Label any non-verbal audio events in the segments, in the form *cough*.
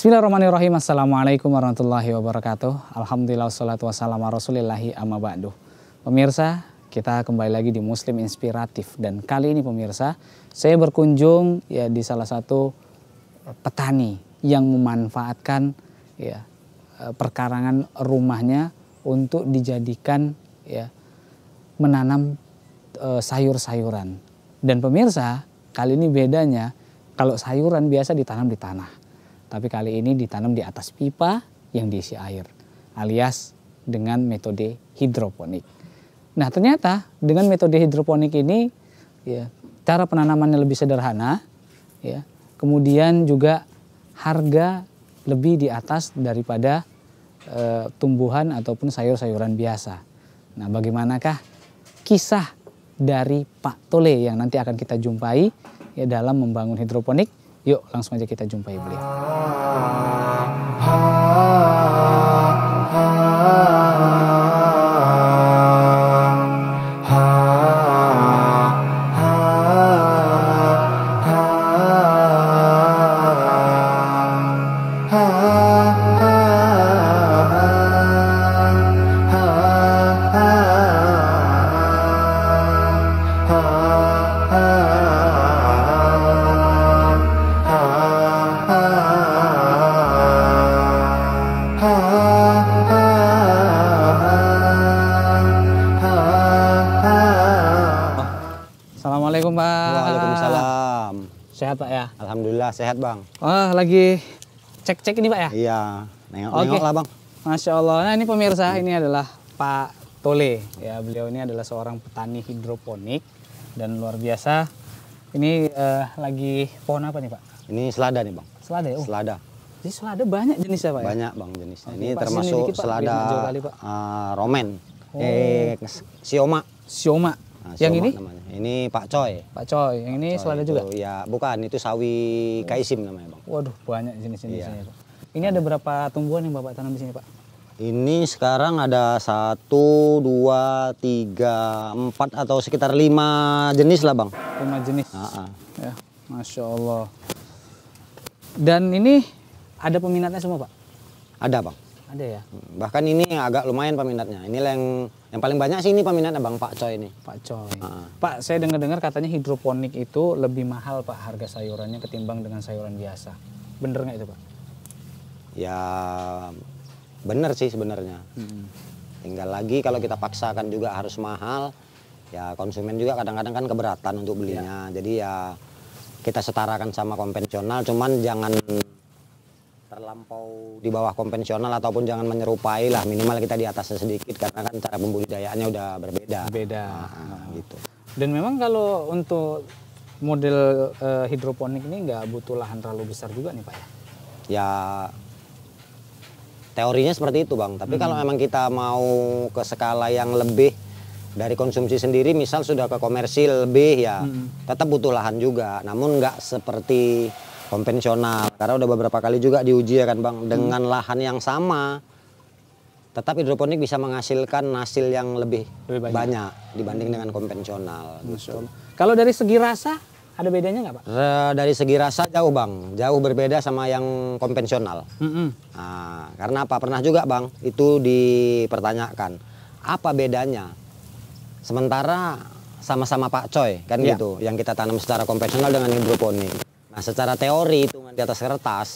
Bismillahirrahmanirrahim. Assalamualaikum warahmatullahi wabarakatuh. Alhamdulillah wassalatu wassalamu rasulillahi amma ba'du. Pemirsa, kita kembali lagi di Muslim Inspiratif dan kali ini pemirsa, saya berkunjung ya di salah satu eh, petani yang memanfaatkan ya eh, perkarangan rumahnya untuk dijadikan ya menanam e, sayur-sayuran. Dan pemirsa, kali ini bedanya kalau sayuran biasa ditanam di tanah tapi kali ini ditanam di atas pipa yang diisi air alias dengan metode hidroponik. Nah ternyata dengan metode hidroponik ini ya, cara penanamannya lebih sederhana ya, kemudian juga harga lebih di atas daripada e, tumbuhan ataupun sayur-sayuran biasa. Nah, bagaimanakah kisah dari Pak Tole yang nanti akan kita jumpai ya dalam membangun hidroponik? Yuk langsung aja kita jumpai beliau. Ah. sehat bang. Wah lagi cek-cek ini pak ya? Iya, nengok, okay. lah bang. Masya Allah. Nah ini pemirsa ini adalah Pak Tole. Ya beliau ini adalah seorang petani hidroponik dan luar biasa. Ini uh, lagi pohon apa nih pak? Ini selada nih bang. Selada ya? Oh. Selada. Jadi selada banyak jenisnya pak ya? Banyak bang jenisnya. Okay, ini pak, termasuk dikit, pak. selada kali, pak. Uh, romen. Eh, oh. Eh, sioma. Sioma. Nah, yang ini? Nama. Ini Pak Coy. Pak Coy. Yang ini Coy selada juga? Iya, bukan. Itu sawi kaisim namanya, Bang. Waduh, banyak jenis-jenisnya, iya. Ya, Pak. Ini ada berapa tumbuhan yang Bapak tanam di sini, Pak? Ini sekarang ada satu, dua, tiga, empat atau sekitar lima jenis lah, Bang. Lima jenis. Iya. Ya, Masya Allah. Dan ini ada peminatnya semua, Pak? Ada, Bang. Ada ya. Bahkan ini yang agak lumayan peminatnya. ini yang yang paling banyak sih ini peminatnya Bang Pak Coy ini. Pak Coy. Uh. Pak, saya dengar-dengar katanya hidroponik itu lebih mahal Pak harga sayurannya ketimbang dengan sayuran biasa. Bener nggak itu Pak? Ya bener sih sebenarnya. Hmm. Tinggal lagi kalau kita paksakan juga harus mahal. Ya konsumen juga kadang-kadang kan keberatan untuk belinya. Ya. Jadi ya kita setarakan sama konvensional, cuman jangan terlampau di bawah konvensional ataupun jangan menyerupai lah minimal kita di atasnya sedikit karena kan cara pembudidayaannya udah berbeda. Beda. Nah, ah, gitu. Dan memang kalau untuk model uh, hidroponik ini nggak butuh lahan terlalu besar juga nih pak ya? Ya teorinya seperti itu bang. Tapi hmm. kalau memang kita mau ke skala yang lebih dari konsumsi sendiri misal sudah ke komersil lebih ya hmm. tetap butuh lahan juga. Namun nggak seperti konvensional karena udah beberapa kali juga diuji ya kan bang hmm. dengan hmm. lahan yang sama tetap hidroponik bisa menghasilkan hasil yang lebih, lebih banyak. banyak dibanding dengan konvensional gitu. Kalau dari segi rasa ada bedanya nggak pak? Dari segi rasa jauh bang, jauh berbeda sama yang konvensional. hmm -hmm. nah, karena apa? Pernah juga bang itu dipertanyakan apa bedanya? Sementara sama-sama pak coy kan ya. gitu, yang kita tanam secara konvensional dengan hidroponik. Nah secara teori hitungan di atas kertas,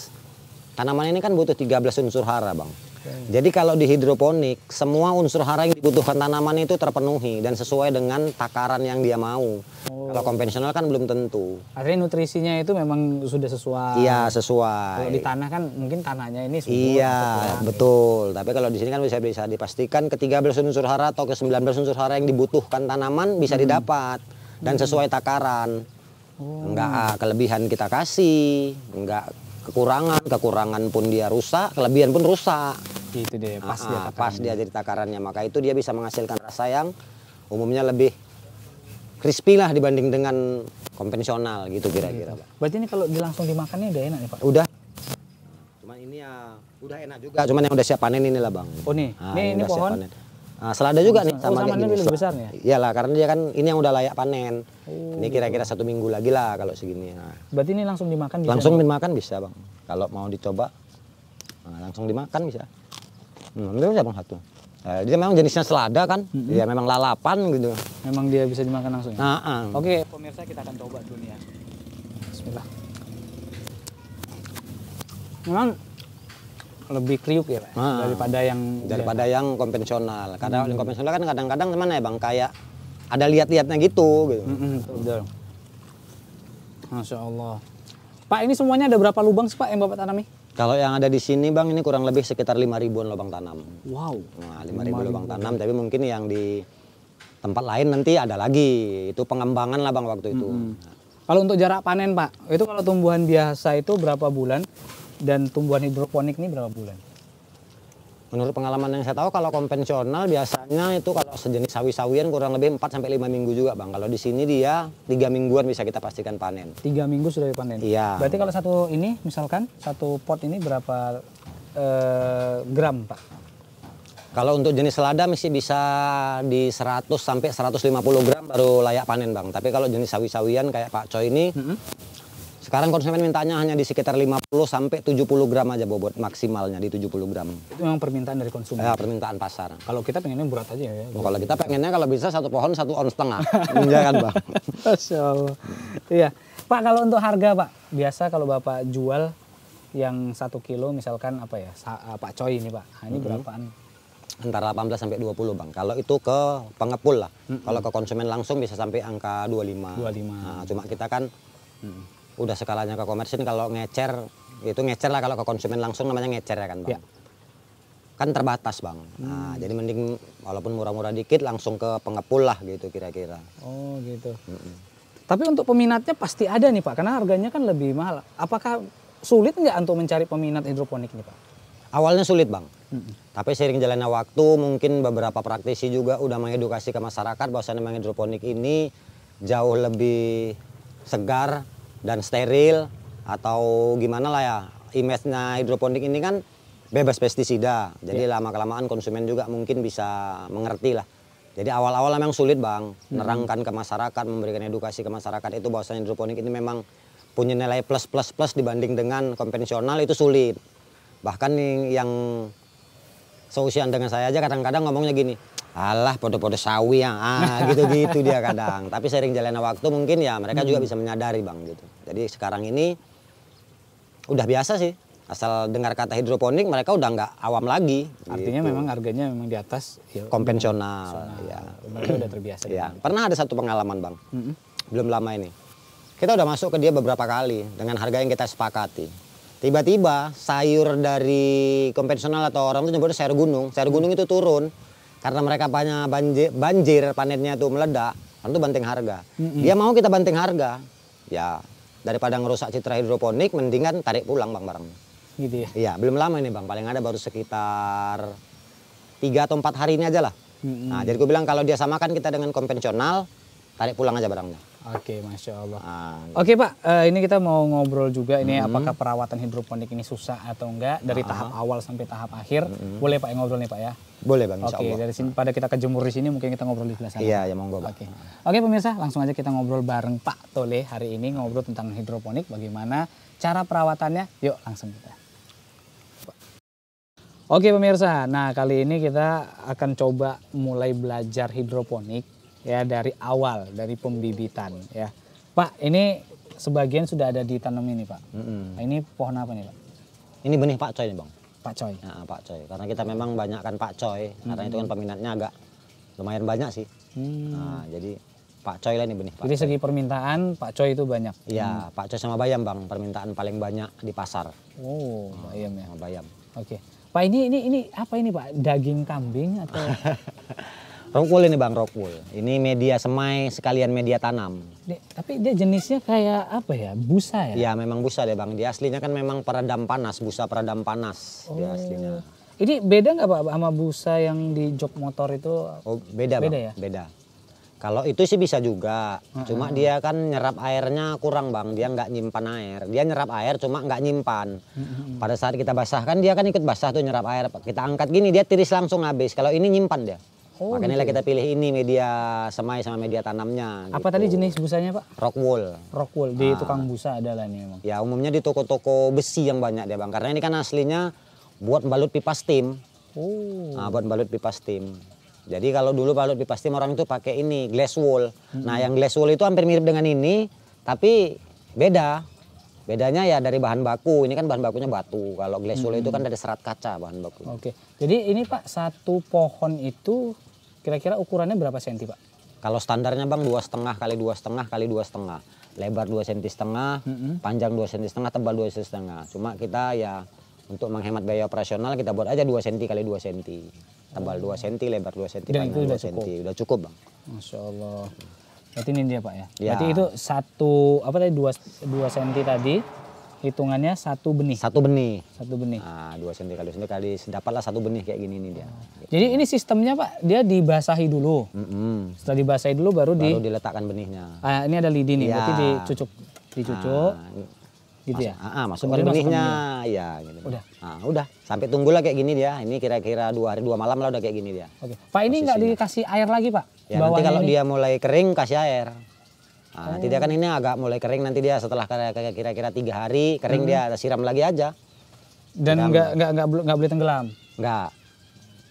tanaman ini kan butuh 13 unsur hara bang. Okay. Jadi kalau di hidroponik, semua unsur hara yang dibutuhkan tanaman itu terpenuhi dan sesuai dengan takaran yang dia mau. Oh. Kalau konvensional kan belum tentu. Artinya nutrisinya itu memang sudah sesuai. Iya sesuai. Kalau di tanah kan mungkin tanahnya ini subur. Iya betul. Tapi kalau di sini kan bisa bisa dipastikan ketiga belas unsur hara atau ke belas unsur hara yang dibutuhkan tanaman bisa hmm. didapat dan hmm. sesuai takaran. Oh. Enggak ah, kelebihan kita kasih, enggak kekurangan, kekurangan pun dia rusak, kelebihan pun rusak. Itu dia pas ah, dia ah, pas dia jadi takarannya, maka itu dia bisa menghasilkan rasa yang umumnya lebih crispy lah dibanding dengan konvensional gitu kira-kira, gitu. Pak. Berarti ini kalau langsung dimakannya udah enak nih, Pak. Udah. Cuman ini ya udah enak juga, cuman yang udah siap panen inilah, Bang. Oh nih, nah, ini, ini, ini pohon. Siap panen Nah, selada juga nih sama, oh, sama kayak Lebih besar nih. Ya? Iyalah karena dia kan ini yang udah layak panen. Oh, ini kira-kira satu minggu lagi lah kalau segini. Nah. Berarti ini langsung dimakan bisa? Langsung nih? dimakan bisa bang. Kalau mau dicoba nah, langsung dimakan bisa. Hmm, bisa bang satu. Nah, dia memang jenisnya selada kan, mm -hmm. ya memang lalapan gitu. Memang dia bisa dimakan langsung. Ya? Nah, uh. Oke, pemirsa kita akan coba dulu ya. Bismillah. Memang lebih kriuk ya Pak? Nah, daripada yang daripada yang konvensional. karena hmm. yang konvensional kan kadang-kadang gimana ya Bang kayak ada lihat-lihatnya gitu gitu. Hmm, hmm, betul. Masya Allah. Pak ini semuanya ada berapa lubang sih Pak yang Bapak tanami? Kalau yang ada di sini Bang ini kurang lebih sekitar 5 ribuan lubang tanam. Wow. Nah, 5 ribu lubang tanam tapi mungkin yang di tempat lain nanti ada lagi. Itu pengembangan lah Bang waktu itu. Hmm. hmm. Kalau untuk jarak panen Pak, itu kalau tumbuhan biasa itu berapa bulan? dan tumbuhan hidroponik ini berapa bulan? Menurut pengalaman yang saya tahu kalau konvensional biasanya itu kalau sejenis sawi-sawian kurang lebih 4 sampai 5 minggu juga, Bang. Kalau di sini dia 3 mingguan bisa kita pastikan panen. 3 minggu sudah dipanen. Iya. Berarti kalau satu ini misalkan satu pot ini berapa eh, gram, Pak? Kalau untuk jenis selada mesti bisa di 100 sampai 150 gram baru layak panen, Bang. Tapi kalau jenis sawi-sawian kayak Pak Coy ini mm -hmm sekarang konsumen mintanya hanya di sekitar 50 sampai 70 gram aja bobot maksimalnya di 70 gram. Itu memang permintaan dari konsumen. Ya, permintaan pasar. Kalau kita pengennya berat aja ya. Oh, kalau kita pengennya kalau bisa satu pohon satu on setengah. *laughs* Iya kan, Bang? Masya Allah. Iya. Pak, kalau untuk harga, Pak, biasa kalau Bapak jual yang satu kilo misalkan apa ya, eh, Pak Coy ini, Pak. Ini mm -hmm. berapaan? antara 18 sampai 20 bang. Kalau itu ke pengepul lah. Mm -hmm. Kalau ke konsumen langsung bisa sampai angka 25. 25. Nah, cuma kita kan udah skalanya ke komersin kalau ngecer itu ngecer lah kalau ke konsumen langsung namanya ngecer ya kan bang. Ya. Kan terbatas bang. Nah, hmm. Nah, jadi mending walaupun murah-murah dikit langsung ke pengepul lah gitu kira-kira. Oh gitu. Mm -mm. Tapi untuk peminatnya pasti ada nih pak, karena harganya kan lebih mahal. Apakah sulit nggak untuk mencari peminat hidroponik nih pak? Awalnya sulit bang, -mm. tapi sering jalannya waktu mungkin beberapa praktisi juga udah mengedukasi ke masyarakat bahwa memang hidroponik ini jauh lebih segar, dan steril atau gimana lah ya image-nya hidroponik ini kan bebas pestisida jadi yeah. lama kelamaan konsumen juga mungkin bisa mengerti lah jadi awal-awal memang sulit bang hmm. nerangkan ke masyarakat memberikan edukasi ke masyarakat itu bahwasanya hidroponik ini memang punya nilai plus plus plus dibanding dengan konvensional itu sulit bahkan yang seusian dengan saya aja kadang-kadang ngomongnya gini alah podo-podo sawi yang ah *laughs* gitu-gitu dia kadang. Tapi sering jalannya waktu mungkin ya mereka hmm. juga bisa menyadari bang gitu. Jadi sekarang ini udah biasa sih. Asal dengar kata hidroponik mereka udah nggak awam lagi. Artinya gitu. memang harganya memang di atas ya, konvensional. Ya. Mereka udah terbiasa. Ya. Pernah ada satu pengalaman bang, -hmm. belum lama ini. Kita udah masuk ke dia beberapa kali dengan harga yang kita sepakati. Tiba-tiba sayur dari konvensional atau orang tuh nyebutnya sayur gunung. Sayur gunung itu turun karena mereka banyak banjir, banjir panennya itu meledak, tentu kan banting harga. Mm-hmm. Dia mau kita banting harga, ya daripada ngerusak citra hidroponik, mendingan tarik pulang bang barang. Gitu ya? Iya, belum lama ini bang, paling ada baru sekitar tiga atau empat hari ini aja lah. Mm-hmm. Nah, jadi gue bilang kalau dia samakan kita dengan konvensional, tarik pulang aja barangnya. Oke, okay, masya Allah. Ah, Oke okay, pak, uh, ini kita mau ngobrol juga ini mm -hmm. apakah perawatan hidroponik ini susah atau enggak dari ah. tahap awal sampai tahap akhir. Mm -hmm. Boleh pak ya, ngobrol nih pak ya? Boleh Pak. Oke, okay, dari sini pada kita kejemur di sini mungkin kita ngobrol di belakang. Iya, ya monggo pak. Oke, okay. okay, pemirsa langsung aja kita ngobrol bareng Pak Tole hari ini ngobrol tentang hidroponik, bagaimana cara perawatannya. Yuk langsung kita. Oke pemirsa, nah kali ini kita akan coba mulai belajar hidroponik ya dari awal dari pembibitan ya pak ini sebagian sudah ada ditanam ini pak mm -hmm. ini pohon apa nih pak ini benih pak coy nih bang pak coy nah, pak coy karena kita memang banyak kan pak coy mm -hmm. karena itu kan peminatnya agak lumayan banyak sih hmm. nah, jadi Pak Coy lah ini benih. Pak Jadi segi permintaan Pak Coy itu banyak. Iya, hmm. Pak Coy sama Bayam bang, permintaan paling banyak di pasar. Oh, nah, Bayam ya. Sama Bayam. Oke, Pak ini ini ini apa ini Pak? Daging kambing atau? *laughs* Rockwool ini Bang Rockwool, Ini media semai sekalian media tanam. tapi dia jenisnya kayak apa ya? Busa ya? Ya memang busa deh Bang. Dia aslinya kan memang peredam panas, busa peredam panas oh. dia aslinya. Ini beda nggak Pak sama busa yang di jok motor itu? Oh, beda, beda Bang. Ya? Beda. Kalau itu sih bisa juga. Uh -huh. Cuma dia kan nyerap airnya kurang Bang. Dia nggak nyimpan air. Dia nyerap air cuma nggak nyimpan. Uh -huh. Pada saat kita basahkan dia kan ikut basah tuh nyerap air. Kita angkat gini dia tiris langsung habis. Kalau ini nyimpan dia. Oh, Makanya gitu. kita pilih ini media semai sama media tanamnya. Apa gitu. tadi jenis busanya pak? Rock wool. Rock wool di nah. tukang busa adalah ini emang. Ya umumnya di toko-toko besi yang banyak deh bang. Karena ini kan aslinya buat balut pipa steam. Oh. Nah, buat balut pipa steam. Jadi kalau dulu balut pipa steam orang itu pakai ini glass wool. Hmm. Nah yang glass wool itu hampir mirip dengan ini tapi beda. Bedanya ya dari bahan baku. Ini kan bahan bakunya batu. Kalau glesolo hmm. itu kan hmm. dari serat kaca bahan baku. Oke. Jadi ini Pak satu pohon itu kira-kira ukurannya berapa senti Pak? Kalau standarnya Bang dua setengah kali dua setengah kali dua setengah. Lebar dua senti setengah, hmm. panjang dua senti setengah, tebal dua senti setengah. Cuma kita ya untuk menghemat biaya operasional kita buat aja dua senti kali dua senti. Tebal dua senti, lebar dua senti, panjang dua senti. Udah cukup Bang. Masya Allah. Berarti ini dia Pak ya? ya. Berarti itu satu, apa tadi, dua, dua senti tadi, hitungannya satu benih? Satu benih. Satu benih. Nah, dua senti kali senti kali, dapatlah satu benih kayak gini ini dia. Oh. Jadi ini sistemnya Pak, dia dibasahi dulu. Mm -hmm. Setelah dibasahi dulu baru, baru di... Baru diletakkan benihnya. Ah, ini ada lidi nih, ya. berarti dicucuk dicucuk. Nah, gitu ya. Ah, ah masuk ke benihnya, ya gitu. Udah. Ah, udah. Sampai tunggulah kayak gini dia. Ini kira-kira dua hari dua malam lah udah kayak gini dia. Oke. Pak ini nggak dikasih air lagi pak? Ya nanti kalau ini. dia mulai kering kasih air. Nah, oh. Nanti dia kan oh. ini agak mulai kering nanti dia setelah kira-kira tiga hari kering hmm. dia siram lagi aja. Dan nggak nggak nggak nggak boleh tenggelam. Nggak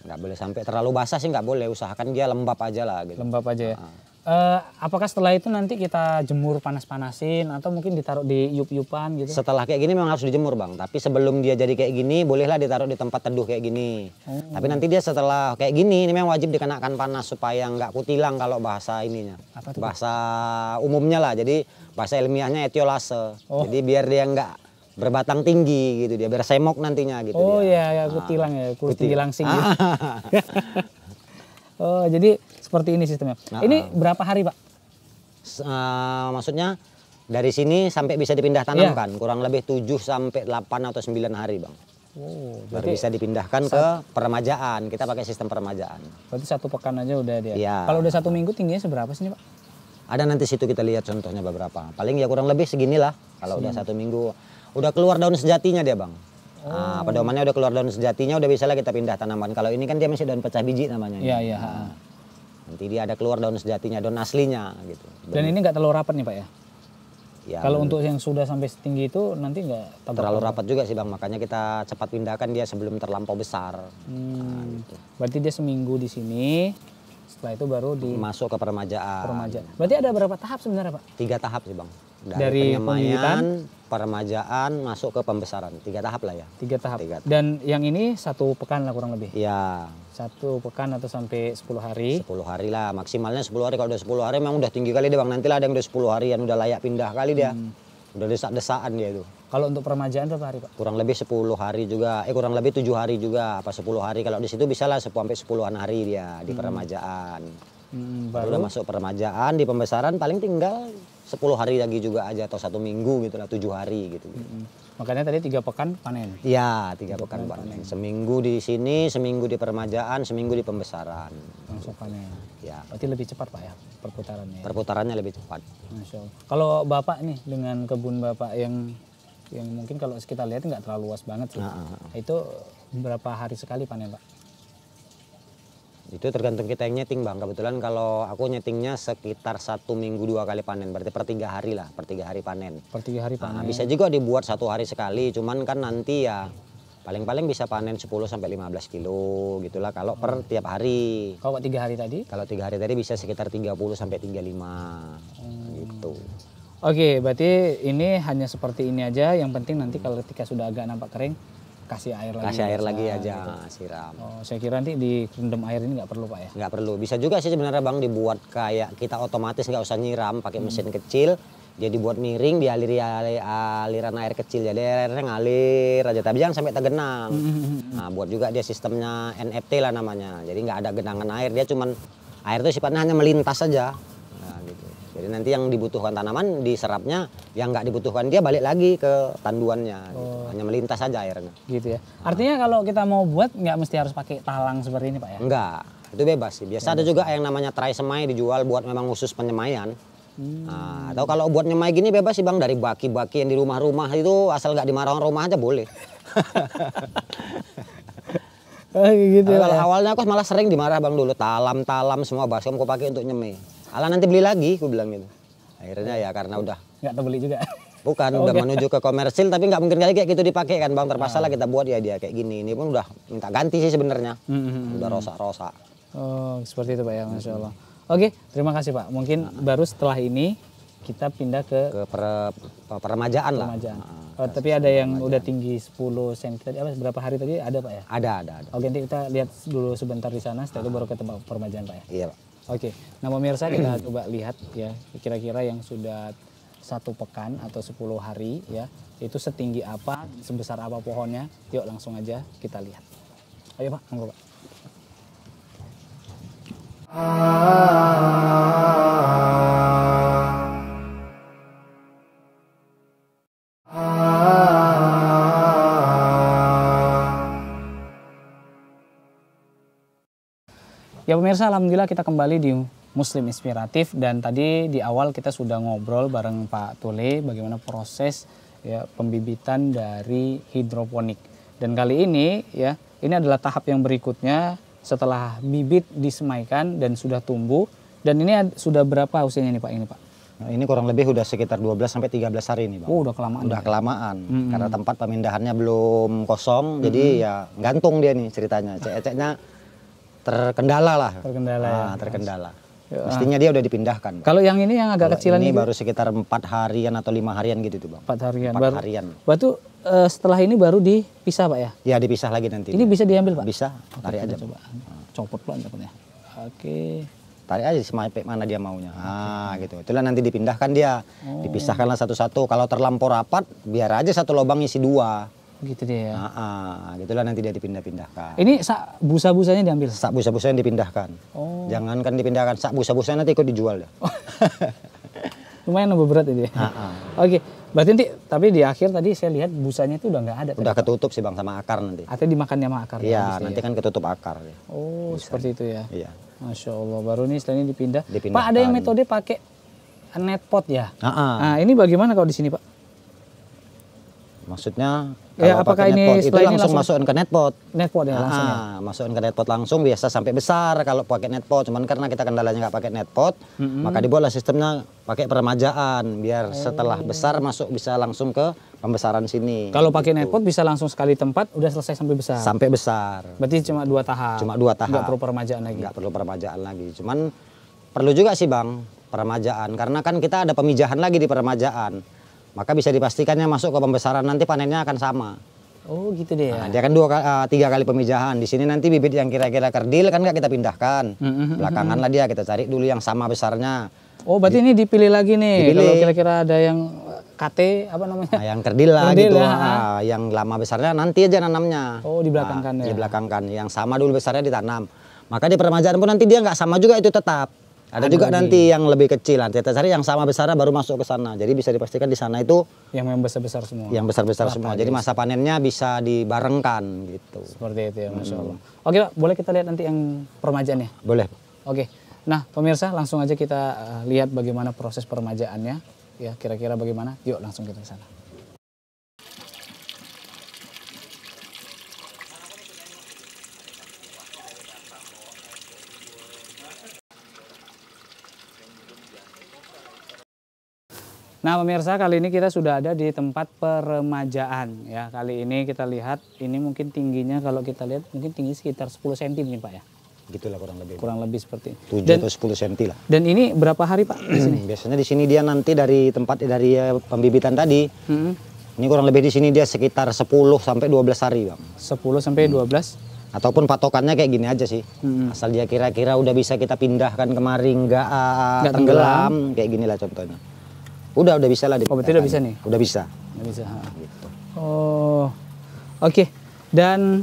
nggak boleh sampai terlalu basah sih nggak boleh usahakan dia lembab aja lah gitu. Lembab aja ya. Nah. Uh, apakah setelah itu nanti kita jemur panas-panasin atau mungkin ditaruh di yup-yupan gitu? Setelah kayak gini memang harus dijemur bang, tapi sebelum dia jadi kayak gini bolehlah ditaruh di tempat teduh kayak gini. Oh. Tapi nanti dia setelah kayak gini ini memang wajib dikenakan panas supaya nggak kutilang kalau bahasa ininya, Apa itu? bahasa umumnya lah. Jadi bahasa ilmiahnya etiolase. Oh. Jadi biar dia nggak berbatang tinggi gitu dia biar semok nantinya gitu oh iya ya kutilang ah. ya kutilang, kutilang sih ah. *laughs* Oh, jadi seperti ini sistemnya. Nah, ini ah. berapa hari, Pak? Uh, maksudnya dari sini sampai bisa dipindah tanamkan iya. yeah. kurang lebih 7 sampai 8 atau 9 hari, Bang. Oh, baru bisa dipindahkan ke peremajaan. Kita pakai sistem peremajaan. Berarti satu pekan aja udah dia. Ya. Kalau udah satu minggu tingginya seberapa sih, Pak? Ada nanti situ kita lihat contohnya beberapa. Paling ya kurang lebih segini lah. Kalau udah satu minggu, udah keluar daun sejatinya dia, Bang. Ah, oh. Nah, pedomannya udah keluar daun sejatinya udah bisa lah kita pindah tanaman. Kalau ini kan dia masih daun pecah biji namanya. Iya, iya. Nah, nanti dia ada keluar daun sejatinya, daun aslinya gitu. Dan, ini nggak terlalu rapat nih Pak ya? Ya, kalau untuk yang sudah sampai setinggi itu nanti nggak terlalu rapat juga sih bang, makanya kita cepat pindahkan dia sebelum terlampau besar. Hmm. Nah, gitu. Berarti dia seminggu di sini, setelah itu baru di masuk ke permajaan. Permajaan. Berarti ada berapa tahap sebenarnya pak? Tiga tahap sih bang dari, dari penyitaan peremajaan masuk ke pembesaran tiga tahap lah ya tiga tahap. tiga tahap dan yang ini satu pekan lah kurang lebih ya satu pekan atau sampai sepuluh hari Sepuluh hari lah maksimalnya sepuluh hari kalau udah sepuluh hari memang udah tinggi kali deh bang nanti lah ada yang udah sepuluh hari yang udah layak pindah kali dia hmm. udah desa desaan dia itu kalau untuk peremajaan berapa hari pak kurang lebih sepuluh hari juga eh kurang lebih tujuh hari juga apa sepuluh hari kalau di situ bisa lah sampai 10 hari dia di hmm. peremajaan Hmm, baru. Udah masuk permajaan di pembesaran paling tinggal 10 hari lagi juga aja atau satu minggu gitu lah, tujuh hari gitu. Hmm. Makanya tadi tiga pekan panen. ya tiga pekan, panen. panen. Seminggu di sini, seminggu di permajaan seminggu di pembesaran. Langsung panen. Ya. Berarti lebih cepat Pak ya perputarannya. Perputarannya lebih cepat. Masya Kalau Bapak nih dengan kebun Bapak yang yang mungkin kalau kita lihat nggak terlalu luas banget sih. Nah, itu berapa hari sekali panen Pak? Itu tergantung kita yang nyeting bang. Kebetulan kalau aku nyetingnya sekitar satu minggu dua kali panen, berarti per tiga hari lah, per tiga hari panen. Per tiga hari ah, panen. Nah, bisa juga dibuat satu hari sekali, cuman kan nanti ya paling-paling bisa panen 10 sampai 15 kilo gitulah kalau per hmm. tiap hari. Kalau tiga hari tadi? Kalau tiga hari tadi bisa sekitar 30 sampai 35 hmm. gitu. Oke, berarti ini hanya seperti ini aja. Yang penting nanti kalau ketika sudah agak nampak kering, kasih air lagi. Kasih air bisa, lagi aja gitu. Ah, siram. Oh, saya kira nanti di rendam air ini nggak perlu pak ya? Nggak perlu. Bisa juga sih sebenarnya bang dibuat kayak kita otomatis nggak usah nyiram pakai hmm. mesin kecil. jadi buat miring, dialiri aliran air kecil, jadi airnya ngalir aja. Tapi jangan sampai tergenang. Hmm, hmm, hmm, nah, buat juga dia sistemnya NFT lah namanya. Jadi nggak ada genangan air, dia cuman air itu sifatnya hanya melintas saja. Jadi nanti yang dibutuhkan tanaman diserapnya, yang nggak dibutuhkan dia balik lagi ke tanduannya. Gitu. Oh. Gitu. Hanya melintas saja airnya. Gitu ya. Artinya kalau kita mau buat nggak mesti harus pakai talang seperti ini Pak ya? Enggak, itu bebas sih. Biasa bebas. ada juga yang namanya trai semai dijual buat memang khusus penyemaian. Hmm. Nah, atau kalau buat nyemai gini bebas sih bang dari baki-baki yang di rumah-rumah itu asal nggak dimarahin rumah aja boleh. *laughs* oh, gitu nah, ya, ya. awalnya aku malah sering dimarah bang dulu talam-talam semua basem aku pakai untuk nyemai. Ala nanti beli lagi, aku bilang gitu. Akhirnya ya karena udah. Nggak terbeli juga. Bukan, *laughs* oh, udah okay. menuju ke komersil tapi nggak mungkin kali kayak gitu dipakai kan bang. Terpaksa lah ah. kita buat ya dia kayak gini. Ini pun udah minta ganti sih sebenarnya. Mm-hmm. Udah hmm. rosak-rosak. Oh seperti itu pak ya, masya Allah. Mm-hmm. Oke, terima kasih pak. Mungkin nah. baru setelah ini kita pindah ke ke per, peremajaan lah. Peremajaan. Nah, oh, tapi ada yang peremajaan. udah tinggi 10 cm tadi apa berapa hari tadi ada Pak ya? Ada, ada, ada. Oke, nanti kita lihat dulu sebentar di sana setelah itu ah. baru ke tempat peremajaan Pak ya. Iya, Pak. Oke, nah pemirsa kita coba lihat ya kira-kira yang sudah satu pekan atau sepuluh hari ya itu setinggi apa, sebesar apa pohonnya. Yuk langsung aja kita lihat. Ayo Pak, monggo Pak. Ah. Ya pemirsa, alhamdulillah kita kembali di Muslim Inspiratif dan tadi di awal kita sudah ngobrol bareng Pak Tule bagaimana proses ya pembibitan dari hidroponik. Dan kali ini ya, ini adalah tahap yang berikutnya setelah bibit disemaikan dan sudah tumbuh dan ini sudah berapa usianya nih Pak ini Pak? Nah, ini kurang lebih sudah sekitar 12 sampai 13 hari ini, Pak. Oh, udah kelamaan. Udah ya? kelamaan. Mm -hmm. Karena tempat pemindahannya belum kosong, mm -hmm. jadi ya gantung dia nih ceritanya. Cek-ceknya terkendala lah. Ya, terkendala. Ah, ya. terkendala. Ya. Mestinya dia udah dipindahkan. Kalau yang ini yang agak kecilan ini baru sekitar empat harian atau lima harian gitu tuh bang. Empat harian. Empat harian. Batu uh, setelah ini baru dipisah pak ya? Ya dipisah lagi nanti. Ini bisa diambil pak? Bisa. Tarik aja. Coba ah. copot pelan copotnya. Oke. Tarik aja sampai mana dia maunya. Ah gitu. Itulah nanti dipindahkan dia. Oh. Dipisahkanlah satu-satu. Kalau terlampau rapat, biar aja satu lubang isi dua. Gitu dia ya. Nah, ah, gitulah nanti dia dipindah-pindahkan. Ini sak busa-busanya diambil? Sak busa-busanya dipindahkan. Oh. kan dipindahkan, sak busa-busanya nanti ikut dijual ya. *laughs* Lumayan nambah berat ini. Ah, ah. Oke, berarti nanti tapi di akhir tadi saya lihat busanya itu udah nggak ada. Udah tadi, ketutup sih bang sama akar nanti. Atau dimakannya sama akar? Ya, iya, nanti ya. kan ketutup akar. Ya. Oh, Bisa. seperti itu ya. Iya. Masya Allah, baru nih setelah ini dipindah. Pak ada yang metode pakai net pot ya? Ah, ah. Nah, ini bagaimana kalau di sini Pak? Maksudnya ya, apakah ini netpot, itu langsung, langsung masukin ke netpot. Netpot ya ah, langsung. Ah, ya? masukin ke netpot langsung biasa sampai besar kalau pakai netpot. Cuman karena kita kendalanya nggak pakai netpot, mm -hmm. maka dibuatlah sistemnya pakai peremajaan biar oh. setelah besar masuk bisa langsung ke pembesaran sini. Kalau pakai gitu. netpot bisa langsung sekali tempat udah selesai sampai besar. Sampai besar. Berarti cuma dua tahap. Cuma dua tahap. Nggak perlu peremajaan lagi. Nggak perlu peremajaan lagi. Cuman perlu juga sih bang peremajaan karena kan kita ada pemijahan lagi di peremajaan. Maka bisa dipastikan yang masuk ke pembesaran nanti panennya akan sama. Oh gitu deh ya. Nah, dia kan dua uh, tiga kali pemijahan. Di sini nanti bibit yang kira-kira kerdil kan nggak kita pindahkan. Mm-hmm. mm-hmm. Belakangan lah dia kita cari dulu yang sama besarnya. Oh berarti di, ini dipilih lagi nih. Dipilih. Kalau kira-kira ada yang eh, KT apa namanya? Nah, yang kerdil lah kerdil gitu. Ya. Nah, yang lama besarnya nanti aja nanamnya. Oh dibelakangkan nah, ya. Dibelakangkan. Yang sama dulu besarnya ditanam. Maka di permajaan pun nanti dia nggak sama juga itu tetap. Ada, juga lagi. nanti yang lebih kecil nanti kita cari yang sama besarnya baru masuk ke sana. Jadi bisa dipastikan di sana itu yang yang besar-besar semua. Yang besar-besar semua. Jadi masa panennya bisa dibarengkan gitu. Seperti itu ya, Masya hmm. Allah. Oke, Pak, boleh kita lihat nanti yang permajaannya? Boleh. Oke. Nah, pemirsa langsung aja kita eh, lihat bagaimana proses permajaannya ya kira-kira bagaimana? Yuk langsung kita ke sana. Nah pemirsa kali ini kita sudah ada di tempat peremajaan ya. Kali ini kita lihat ini mungkin tingginya kalau kita lihat mungkin tinggi sekitar 10 cm mungkin Pak ya. Gitulah kurang lebih. Kurang lebih seperti 7 dan, atau 10 cm lah. Dan ini berapa hari Pak di sini? *clears throat* Biasanya di sini dia nanti dari tempat dari eh, pembibitan tadi. Hmm. Ini kurang lebih di sini dia sekitar 10 sampai 12 hari, Bang. 10 sampai hmm. 12 ataupun patokannya kayak gini aja sih hmm. asal dia kira-kira udah bisa kita pindahkan kemari nggak ah, tenggelam. tenggelam kayak gini lah contohnya Udah udah bisa lah. Oh berarti udah bisa nah, nih? Udah bisa. Udah bisa. Gitu. Oh oke. Okay. Dan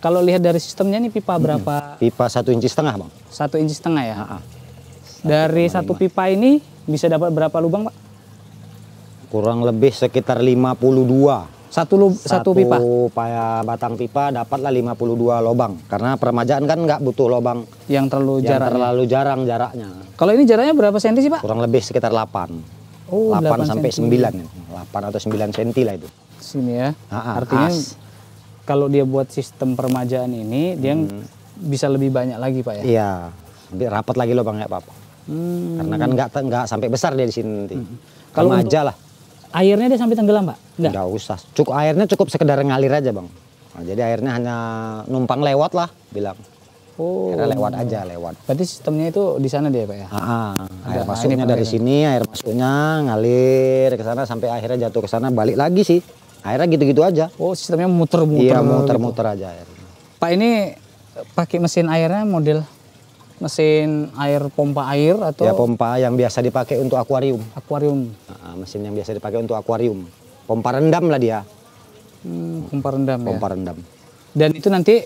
kalau lihat dari sistemnya nih pipa hmm. berapa? Hmm. Pipa satu inci setengah bang. Satu inci setengah ya. Ha -ha. Dari satu pipa ini bisa dapat berapa lubang pak? Kurang lebih sekitar 52 satu dua. satu, satu pipa. paya batang pipa dapatlah 52 lubang karena permajaan kan nggak butuh lubang yang terlalu yang jarang. Ya? terlalu jarang jaraknya. Kalau ini jaraknya berapa senti sih, Pak? Kurang lebih sekitar 8. Oh, 8, 8 sampai 9. 8 atau 9 cm lah itu. Sini ya. Ha -ha, Artinya as. kalau dia buat sistem permajaan ini dia hmm. bisa lebih banyak lagi, Pak ya. Iya. Lebih rapat lagi loh Bang ya, Pak. Hmm. Karena kan nggak nggak sampai besar dia di sini nanti. Hmm. Kalau aja lah. Airnya dia sampai tenggelam, Pak? Enggak. Enggak usah. Cukup airnya cukup sekedar ngalir aja, Bang. Nah, jadi airnya hanya numpang lewat lah bilang. Oh. Karena lewat aja, lewat. Berarti sistemnya itu di sana dia, Pak ya? Aa, ah, ah. air masuknya dari ya, sini, air masuknya ngalir ke sana sampai akhirnya jatuh ke sana, balik lagi sih. Airnya gitu-gitu aja. Oh, sistemnya muter-muter. Iya, gitu. muter-muter gitu. aja air. Pak ini pakai mesin airnya model mesin air pompa air atau ya pompa yang biasa dipakai untuk akuarium akuarium Ah, ah mesin yang biasa dipakai untuk akuarium pompa rendam lah dia hmm, pompa rendam ya. pompa ya? rendam dan itu nanti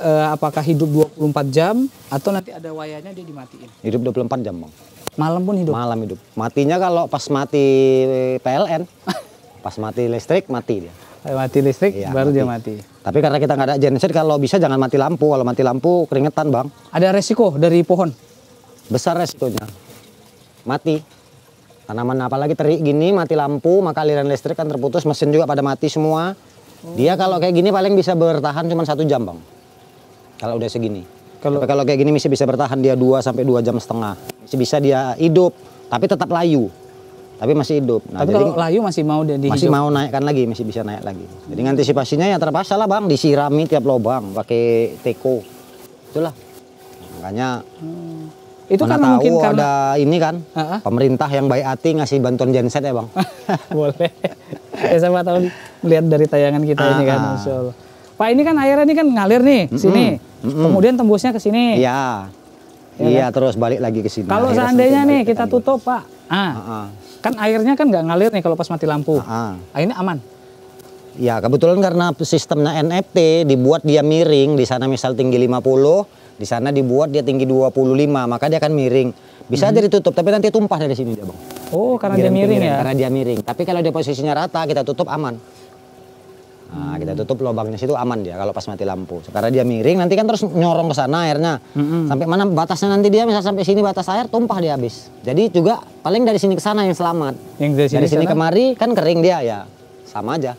uh, apakah hidup 24 jam atau nanti ada wayanya dia dimatiin? Hidup 24 jam, Bang. Malam pun hidup. Malam hidup. Matinya kalau pas mati PLN, pas mati listrik mati dia. Eh, mati listrik iya, baru mati. dia mati. Tapi karena kita nggak ada genset kalau bisa jangan mati lampu. Kalau mati lampu keringetan, Bang. Ada resiko dari pohon? Besar resikonya. Mati. Tanaman apalagi terik gini mati lampu, maka aliran listrik kan terputus, mesin juga pada mati semua. Dia kalau kayak gini paling bisa bertahan cuma satu jam, Bang. Kalau udah segini. Kalau kalau kayak gini masih bisa bertahan dia 2 sampai 2 jam setengah. Masih bisa dia hidup, tapi tetap layu. Tapi masih hidup. Nah, tapi jadi, kalau layu masih mau dia dihidup. Masih mau naikkan lagi, masih bisa naik lagi. Jadi antisipasinya ya terpaksa lah Bang, disirami tiap lubang pakai teko. Itulah. Makanya hmm. Itu Mana kan tahu mungkin karena... ada ini kan, uh-huh. pemerintah yang baik hati ngasih bantuan genset ya bang. *laughs* Boleh. *laughs* ya sama tahu lihat dari tayangan kita uh-huh. ini kan, Insya ah. Allah. Pak ini kan airnya ini kan ngalir nih mm -mm. sini. Mm -mm. Kemudian tembusnya ke sini. Iya. Ya, iya kan? terus balik lagi ke sini. Kalau akhirnya seandainya nih kita tadi. tutup Pak. Ah. Uh -uh. Kan airnya kan nggak ngalir nih kalau pas mati lampu. Uh -uh. Ah, ini aman. Ya kebetulan karena sistemnya NFT dibuat dia miring di sana misal tinggi 50 di sana dibuat dia tinggi 25 maka dia akan miring bisa hmm. jadi tutup tapi nanti tumpah dari sini dia bang. Oh karena dia miring ya? Karena dia miring tapi kalau dia posisinya rata kita tutup aman. Nah, kita tutup lubangnya situ aman dia kalau pas mati lampu. Karena dia miring nanti kan terus nyorong ke sana airnya. hmm Sampai mana batasnya nanti dia misal sampai sini batas air tumpah dia habis. Jadi juga paling dari sini ke sana yang selamat. Yang dari sini, dari sini kemari kan kering dia ya. Sama aja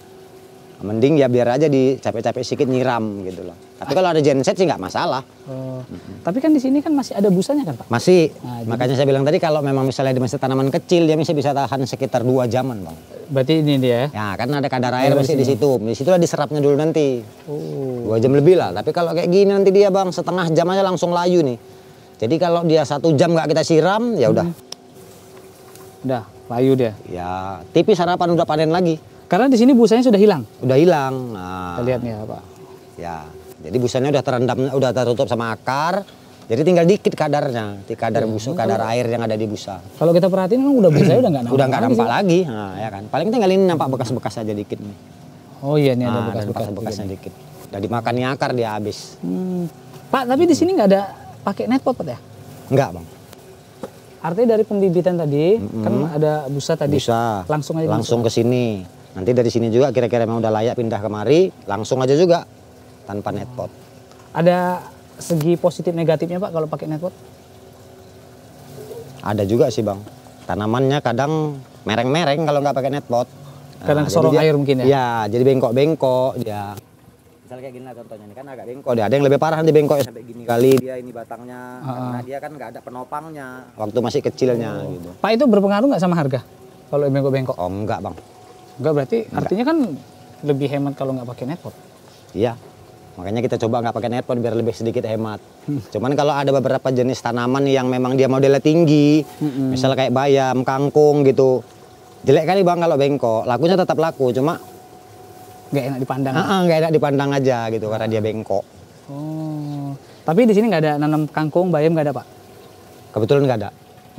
mending ya biar aja di capek-capek sedikit nyiram gitu loh. Tapi kalau ada genset sih nggak masalah. Oh. Mm-hmm. Tapi kan di sini kan masih ada busanya kan Pak? Masih. Nah, Makanya jadi... saya bilang tadi kalau memang misalnya di masih tanaman kecil dia masih bisa tahan sekitar dua jaman Bang. Berarti ini dia? Ya kan ada kadar air masih di situ. Di situ diserapnya dulu nanti. Oh. Dua jam lebih lah. Tapi kalau kayak gini nanti dia Bang setengah jam aja langsung layu nih. Jadi kalau dia satu jam nggak kita siram ya udah. Hmm. Udah, layu dia. Ya, tipis harapan udah panen lagi. Karena di sini busanya sudah hilang. Sudah hilang. Nah. Kita lihat nih apa? Ya, ya. Jadi busanya udah terendam, udah tertutup sama akar. Jadi tinggal dikit kadarnya, di kadar ya, busuk, kadar air yang ada di busa. Kalau kita perhatiin kan udah busa udah nggak nampak. Udah nggak nampak lagi, nah, ya kan. Paling tinggal ini nampak bekas-bekas aja dikit nih. Oh iya nih nah, ada bekas-bekas bekasnya dikit. Udah makannya akar dia habis. Hmm. Pak, tapi di sini nggak ada pakai net pot ya? Nggak, Bang. Artinya dari pembibitan tadi mm -hmm. kan ada busa tadi. Busa. Langsung aja. Langsung ke sini. Nanti dari sini juga kira-kira memang udah layak pindah kemari, langsung aja juga tanpa netpot. Ada segi positif negatifnya Pak kalau pakai netpot? Ada juga sih Bang. Tanamannya kadang mereng-mereng kalau nggak pakai netpot. Kadang nah, sorong air mungkin ya? Iya, jadi bengkok-bengkok dia. Misalnya kayak gini lah contohnya, ini kan agak bengkok Ada yang lebih parah nanti bengkok sampai gini kali dia ini batangnya. Uh -uh. Karena dia kan nggak ada penopangnya. Waktu masih kecilnya oh. gitu. Pak itu berpengaruh nggak sama harga? Kalau bengkok-bengkok? Oh enggak Bang Enggak berarti Enggak. artinya kan lebih hemat kalau nggak pakai netpot. Iya. Makanya kita coba nggak pakai netpot biar lebih sedikit hemat. Hmm. Cuman kalau ada beberapa jenis tanaman yang memang dia modelnya tinggi, hmm. misal kayak bayam, kangkung gitu. Jelek kali bang kalau bengkok. Lakunya tetap laku, cuma nggak enak dipandang. Heeh, nggak enak dipandang aja gitu karena dia bengkok. Oh. Tapi di sini nggak ada nanam kangkung, bayam nggak ada pak? Kebetulan nggak ada.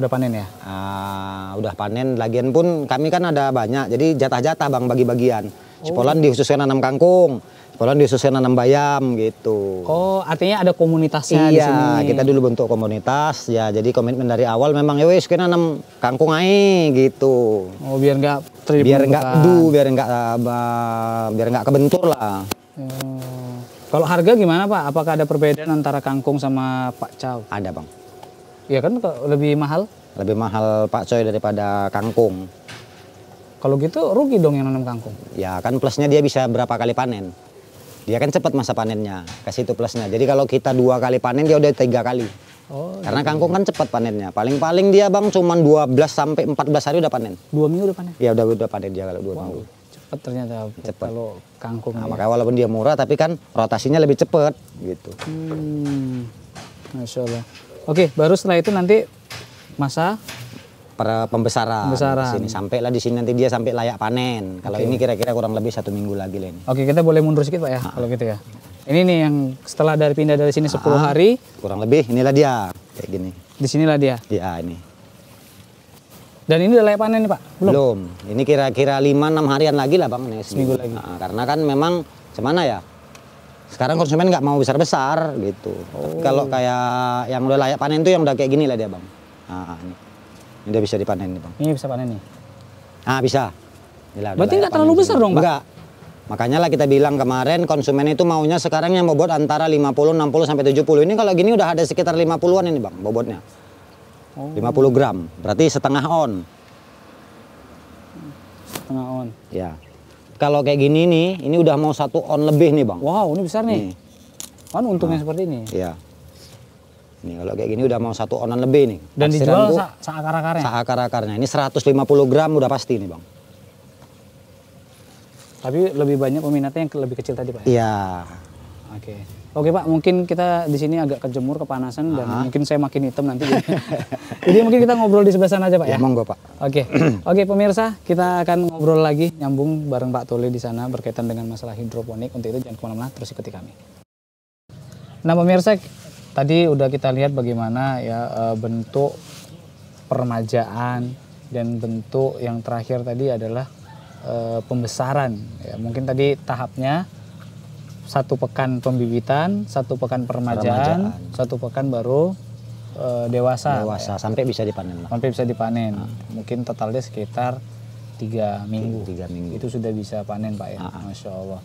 Udah panen ya? Uh, udah panen. Lagian pun kami kan ada banyak, jadi jatah-jatah bang bagi-bagian. Cipolan oh. dihususkan nanam kangkung, Cipolan dihususkan nanam bayam gitu. Oh, artinya ada komunitasnya iya, di sini. Iya, kita dulu bentuk komunitas ya. Jadi komitmen dari awal memang ya wes kita nanam kangkung aja gitu. Oh, biar nggak biar nggak du, biar nggak eh, biar nggak kebentur lah. Hmm. Kalau harga gimana Pak? Apakah ada perbedaan antara kangkung sama Pak Chow? Ada Bang Iya kan lebih mahal? Lebih mahal Pak Coy daripada kangkung. Kalau gitu rugi dong yang nanam kangkung. Ya kan plusnya dia bisa berapa kali panen. Dia kan cepat masa panennya, kasih itu plusnya. Jadi kalau kita dua kali panen dia udah tiga kali. Oh, iya. Karena iya. kangkung kan cepat panennya. Paling-paling dia bang cuman 12 sampai 14 hari udah panen. Dua minggu udah panen? Iya udah udah panen dia kalau dua wow. minggu. Cepat ternyata cepet. kalau kangkung. Nah, makanya walaupun dia murah tapi kan rotasinya lebih cepat gitu. Hmm. Masya Allah. Oke, baru setelah itu nanti masa para pembesaran, pembesaran. sini sampai lah di sini nanti dia sampai layak panen. Kalau ini kira-kira kurang lebih satu minggu lagi lah ini. Oke, kita boleh mundur sedikit Pak ya kalau gitu ya. Ini nih yang setelah dari pindah dari sini sepuluh 10 hari kurang lebih inilah dia kayak gini. Di sinilah dia. Ya ini. Dan ini udah layak panen nih Pak? Belum. Belum. Ini kira-kira 5 enam harian lagi lah Bang nih seminggu, seminggu lagi. Nah, karena kan memang semana ya? Sekarang konsumen nggak mau besar-besar gitu. Oh. Kalau kayak yang udah layak panen tuh yang udah kayak gini lah dia bang. Nah, ini. ini udah bisa dipanen nih bang. Ini bisa panen nih? Ah bisa. Yalah, Berarti nggak terlalu besar dong bang Enggak. Makanya lah kita bilang kemarin konsumen itu maunya sekarang yang bobot antara 50, 60 sampai 70. Ini kalau gini udah ada sekitar 50-an ini Bang bobotnya. Oh. 50 gram. Berarti setengah on. Setengah on. Ya kalau kayak gini nih, ini udah mau satu on lebih nih bang. Wow, ini besar nih. nih. Kan untungnya nah, seperti ini. Iya. Nih kalau kayak gini udah mau satu onan lebih nih. Dan dijual seakar-akarnya? Seakar-akarnya. Ini 150 gram udah pasti nih bang. Tapi lebih banyak peminatnya yang lebih kecil tadi pak? Iya. Oke. Okay. Oke Pak, mungkin kita di sini agak kejemur, kepanasan dan ah. mungkin saya makin hitam nanti. *laughs* Jadi mungkin kita ngobrol di sebelah sana aja Pak ya. ya? Monggo Pak. Oke, *clears throat* oke pemirsa, kita akan ngobrol lagi nyambung bareng Pak Tuli di sana berkaitan dengan masalah hidroponik. Untuk itu jangan kemana-mana, terus ikuti kami. Nah pemirsa, tadi udah kita lihat bagaimana ya eh, bentuk permajaan dan bentuk yang terakhir tadi adalah eh, pembesaran. Ya, mungkin tadi tahapnya satu pekan pembibitan, satu pekan permajaan, satu pekan baru e, dewasa. Dewasa ya. sampai bisa dipanen. Lah. Sampai bisa dipanen. Nah. Mungkin totalnya sekitar tiga minggu. Tiga minggu. Itu sudah bisa panen pak ya. Nah. Masya Allah,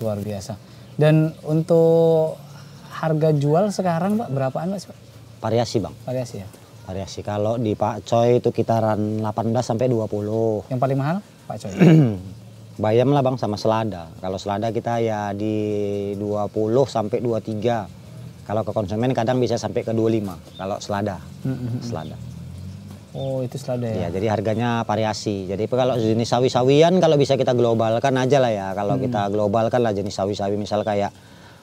luar biasa. Dan untuk harga jual sekarang pak berapaan mas? Variasi bang. Variasi ya. Variasi. Kalau di Pak Coy itu kitaran 18 sampai 20. Yang paling mahal Pak Coy? *clears throat* bayam lah bang sama selada. Kalau selada kita ya di 20 sampai 23. Kalau ke konsumen kadang bisa sampai ke 25 kalau selada. Mm -hmm. Selada. Oh, itu selada ya. ya. jadi harganya variasi. Jadi kalau jenis sawi-sawian kalau bisa kita globalkan aja lah ya. Kalau hmm. kita globalkan lah jenis sawi-sawi misal kayak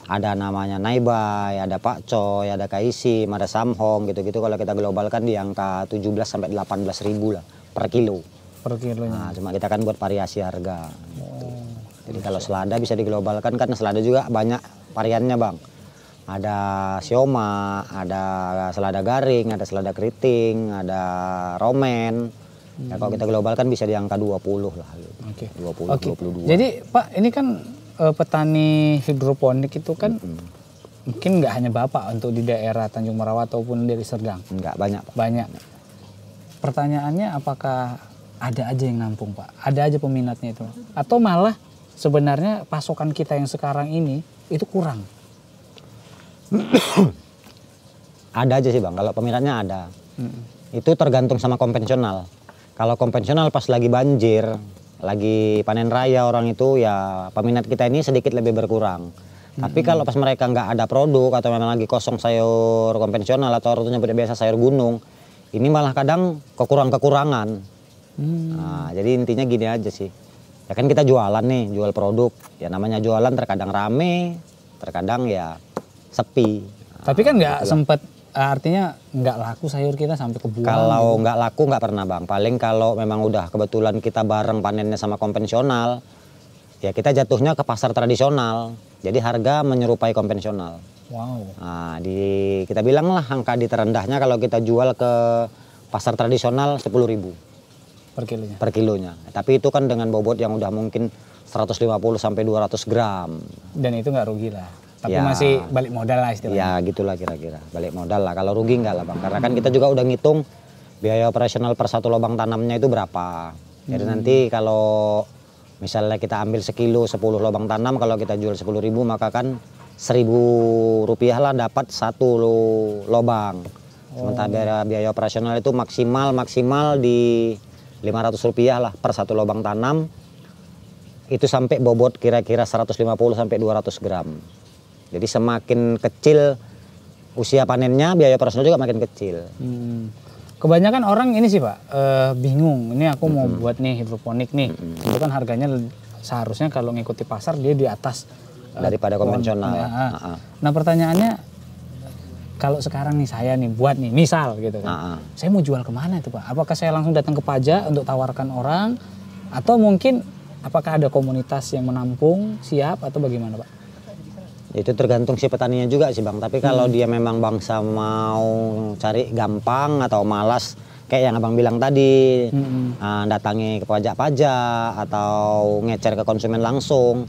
ada namanya Naibai, ada Pak Coy, ada Kaisi, ada Samhong gitu-gitu kalau kita globalkan di angka 17 sampai 18 ribu lah per kilo per kilo Nah, cuma kita kan buat variasi harga. Gitu. Oh. Jadi kalau selada bisa diglobalkan kan selada juga banyak variannya bang. Ada sioma, ada selada garing, ada selada keriting, ada romen. Hmm. Ya, kalau kita hmm. globalkan bisa di angka 20 lah. Gitu. Okay. 20, okay. 22. Jadi Pak ini kan eh, petani hidroponik itu kan hmm mungkin nggak hanya bapak untuk di daerah Tanjung Merawat ataupun dari Serdang. Nggak banyak. Pak. Banyak. Pertanyaannya apakah ada aja yang nampung pak ada aja peminatnya itu atau malah sebenarnya pasokan kita yang sekarang ini itu kurang *coughs* ada aja sih bang kalau peminatnya ada mm. itu tergantung sama konvensional kalau konvensional pas lagi banjir lagi panen raya orang itu ya peminat kita ini sedikit lebih berkurang tapi kalau pas mereka nggak ada produk atau memang lagi kosong sayur konvensional atau rutunya biasa sayur gunung ini malah kadang kekurangan kekurangan Hmm. Nah, jadi intinya gini aja sih. Ya kan kita jualan nih, jual produk. Ya namanya jualan terkadang rame, terkadang ya sepi. Nah, Tapi kan nggak gitu sempet ah, artinya nggak laku sayur kita sampai ke bulan. Kalau gitu. laku nggak pernah bang. Paling kalau memang udah kebetulan kita bareng panennya sama konvensional, ya kita jatuhnya ke pasar tradisional. Jadi harga menyerupai konvensional. Wow. Nah, di kita bilang lah angka di terendahnya kalau kita jual ke pasar tradisional sepuluh ribu per kilonya. Per kilonya. Tapi itu kan dengan bobot yang udah mungkin 150 sampai 200 gram. Dan itu nggak rugi lah. Tapi ya, masih balik modal lah istilahnya. Ya gitulah kira-kira. Balik modal lah. Kalau rugi nggak lah bang. Karena kan kita juga udah ngitung biaya operasional per satu lubang tanamnya itu berapa. Jadi hmm. nanti kalau misalnya kita ambil sekilo 10 lubang tanam kalau kita jual sepuluh ribu maka kan seribu rupiah lah dapat satu lubang. Sementara oh. biaya operasional itu maksimal maksimal di 500 rupiah lah per satu lubang tanam itu sampai bobot kira-kira 150 sampai 200 gram jadi semakin kecil usia panennya biaya personal juga makin kecil hmm kebanyakan orang ini sih pak uh, bingung ini aku mau -hmm. buat nih hidroponik nih -hmm. itu kan harganya seharusnya kalau ngikuti pasar dia di atas eh, daripada konvensional nah, ah, ah. nah pertanyaannya kalau sekarang nih saya nih buat nih misal gitu kan, uh ah, -huh. Ah. saya mau jual kemana itu pak? Apakah saya langsung datang ke pajak untuk tawarkan orang, atau mungkin apakah ada komunitas yang menampung siap atau bagaimana pak? Itu tergantung si petaninya juga sih bang. Tapi kalau hmm. dia memang bangsa mau cari gampang atau malas, kayak yang abang bilang tadi, hmm. uh, datangi ke pajak-pajak atau ngecer ke konsumen langsung,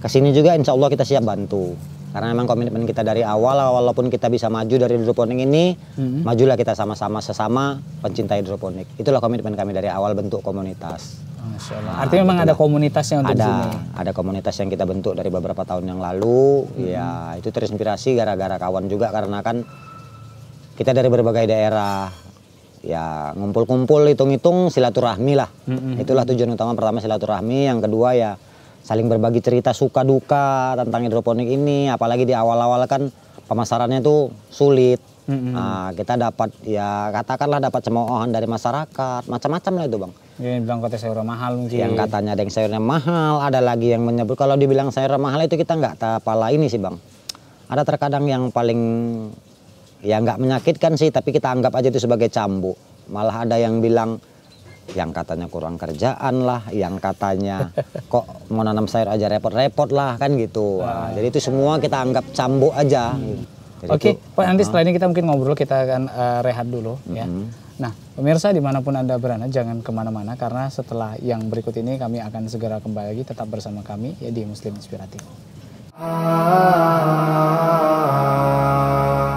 kesini juga insya Allah kita siap bantu karena memang komitmen kita dari awal walaupun kita bisa maju dari hidroponik ini hmm. majulah kita sama-sama sesama pencinta hidroponik itulah komitmen kami dari awal bentuk komunitas Nah, Artinya memang ada komunitas yang ada, sini. Ada komunitas yang kita bentuk dari beberapa tahun yang lalu. Hmm. Ya itu terinspirasi gara-gara kawan juga karena kan kita dari berbagai daerah ya ngumpul kumpul hitung-hitung silaturahmi lah. Hmm. Itulah tujuan utama pertama silaturahmi, yang kedua ya saling berbagi cerita suka duka tentang hidroponik ini apalagi di awal-awal kan pemasarannya tuh sulit mm-hmm. nah, kita dapat ya katakanlah dapat cemoohan dari masyarakat macam-macam lah itu bang iya, yang bilang katanya sayur mahal mungkin yang katanya ada yang sayurnya mahal ada lagi yang menyebut kalau dibilang sayur mahal itu kita nggak pala ini sih bang ada terkadang yang paling ya nggak menyakitkan sih tapi kita anggap aja itu sebagai cambuk malah ada yang bilang yang katanya kurang kerjaan lah, yang katanya *laughs* kok mau nanam sayur aja repot-repot lah kan gitu. Nah, jadi itu semua kita anggap cambuk aja. Hmm. Oke, okay, Pak nanti ah. setelah ini kita mungkin ngobrol, kita akan uh, rehat dulu -hmm. ya. Mm-hmm. Nah, pemirsa dimanapun Anda berada, jangan kemana-mana karena setelah yang berikut ini kami akan segera kembali lagi. Tetap bersama kami ya di Muslim Inspiratif. Ah, ah, ah,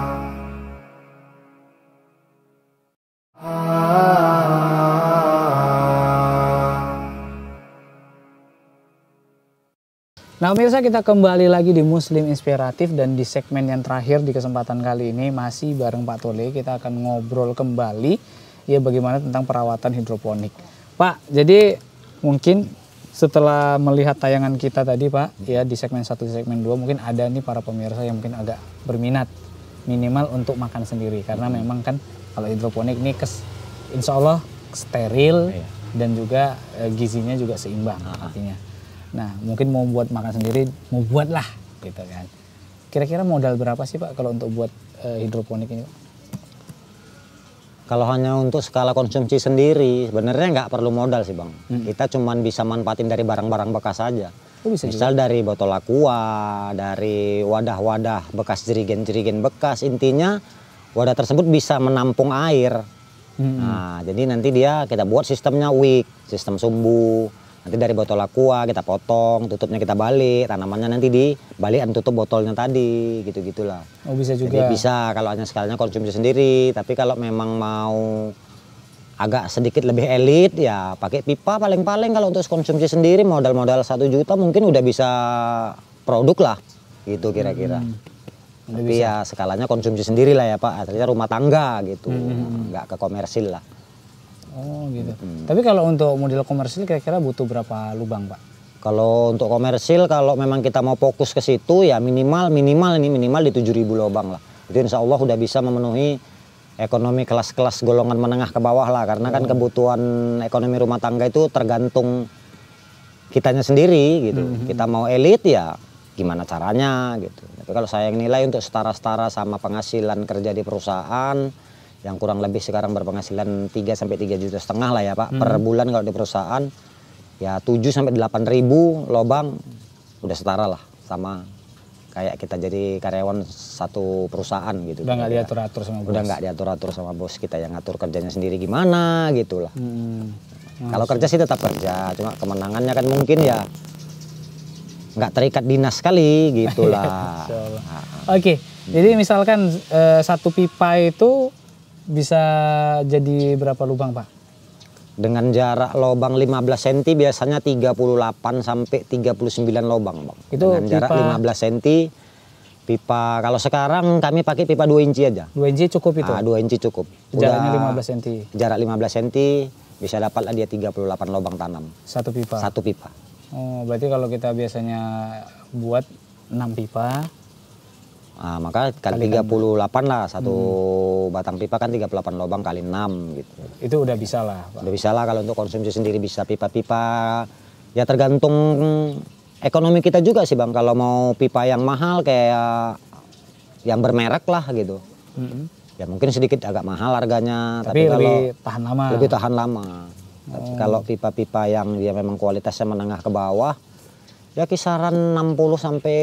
Nah pemirsa kita kembali lagi di Muslim Inspiratif dan di segmen yang terakhir di kesempatan kali ini masih bareng Pak Tole kita akan ngobrol kembali ya bagaimana tentang perawatan hidroponik. Pak, jadi mungkin setelah melihat tayangan kita tadi Pak ya di segmen 1 di segmen 2 mungkin ada nih para pemirsa yang mungkin agak berminat minimal untuk makan sendiri karena hmm. memang kan kalau hidroponik ini kes, insya Allah steril iya. dan juga e, gizinya juga seimbang Aha. artinya. Nah, mungkin mau buat makan sendiri, mau buat lah gitu kan. Kira-kira modal berapa sih Pak kalau untuk buat uh, hidroponik ini? Kalau hanya untuk skala konsumsi sendiri, sebenarnya nggak perlu modal sih bang. Hmm. Kita cuma bisa manfaatin dari barang-barang bekas saja. Oh, bisa Misal juga. dari botol aqua, dari wadah-wadah bekas jerigen-jerigen bekas, intinya wadah tersebut bisa menampung air. Hmm. Nah, jadi nanti dia kita buat sistemnya wick, sistem sumbu Nanti dari botol aqua kita potong, tutupnya kita balik, tanamannya nanti dibalik dan tutup botolnya tadi, gitu-gitulah. Oh bisa juga. Jadi bisa kalau hanya sekalinya konsumsi sendiri, tapi kalau memang mau agak sedikit lebih elit ya pakai pipa paling-paling kalau untuk konsumsi sendiri modal-modal satu juta mungkin udah bisa produk lah gitu kira-kira. Hmm. Tapi bisa. ya skalanya konsumsi sendiri lah ya Pak, artinya rumah tangga gitu, hmm. hmm, hmm. nggak ke komersil lah. Oh gitu. Hmm. Tapi kalau untuk model komersil kira-kira butuh berapa lubang pak? Kalau untuk komersil kalau memang kita mau fokus ke situ ya minimal minimal ini minimal di 7.000 lubang lah. Jadi insya Allah udah bisa memenuhi ekonomi kelas-kelas golongan menengah ke bawah lah karena kan oh. kebutuhan ekonomi rumah tangga itu tergantung kitanya sendiri gitu. -hmm. Kita mau elit ya gimana caranya gitu. Tapi kalau saya yang nilai untuk setara-setara sama penghasilan kerja di perusahaan yang kurang lebih sekarang berpenghasilan 3 sampai 3 juta setengah lah ya Pak hmm. per bulan kalau di perusahaan ya 7 sampai 8 ribu lobang udah setara lah sama kayak kita jadi karyawan satu perusahaan gitu. Udah nggak diatur atur sama bos. Udah nggak diatur atur sama bos kita yang ngatur kerjanya sendiri gimana gitu lah. Hmm. Kalau kerja sih tetap kerja, cuma kemenangannya kan mungkin ya nggak terikat dinas sekali gitulah. *laughs* Nah. Oke, okay. jadi misalkan uh, satu pipa itu bisa jadi berapa lubang Pak? Dengan jarak lubang 15 cm biasanya 38 sampai 39 lubang, Bang. Itu Dengan jarak pipa... 15 cm pipa kalau sekarang kami pakai pipa 2 inci aja. 2 inci cukup itu? Ah, 2 inci cukup. Jaraknya 15 cm. Jarak 15 cm bisa dapatlah dia 38 lubang tanam. Satu pipa. Satu pipa. Oh, berarti kalau kita biasanya buat 6 pipa, Nah, maka kali, kali 38 kan. lah satu hmm. batang pipa kan 38 lubang kali 6 gitu. Itu udah bisa lah. Pak. Udah bisa lah kalau untuk konsumsi sendiri bisa pipa-pipa ya tergantung ekonomi kita juga sih Bang. Kalau mau pipa yang mahal kayak yang bermerek lah gitu. Hmm. Ya mungkin sedikit agak mahal harganya tapi, tapi kalau tahan lama. Lebih tahan lama. Oh. Tapi kalau pipa-pipa yang dia memang kualitasnya menengah ke bawah ya kisaran 60 sampai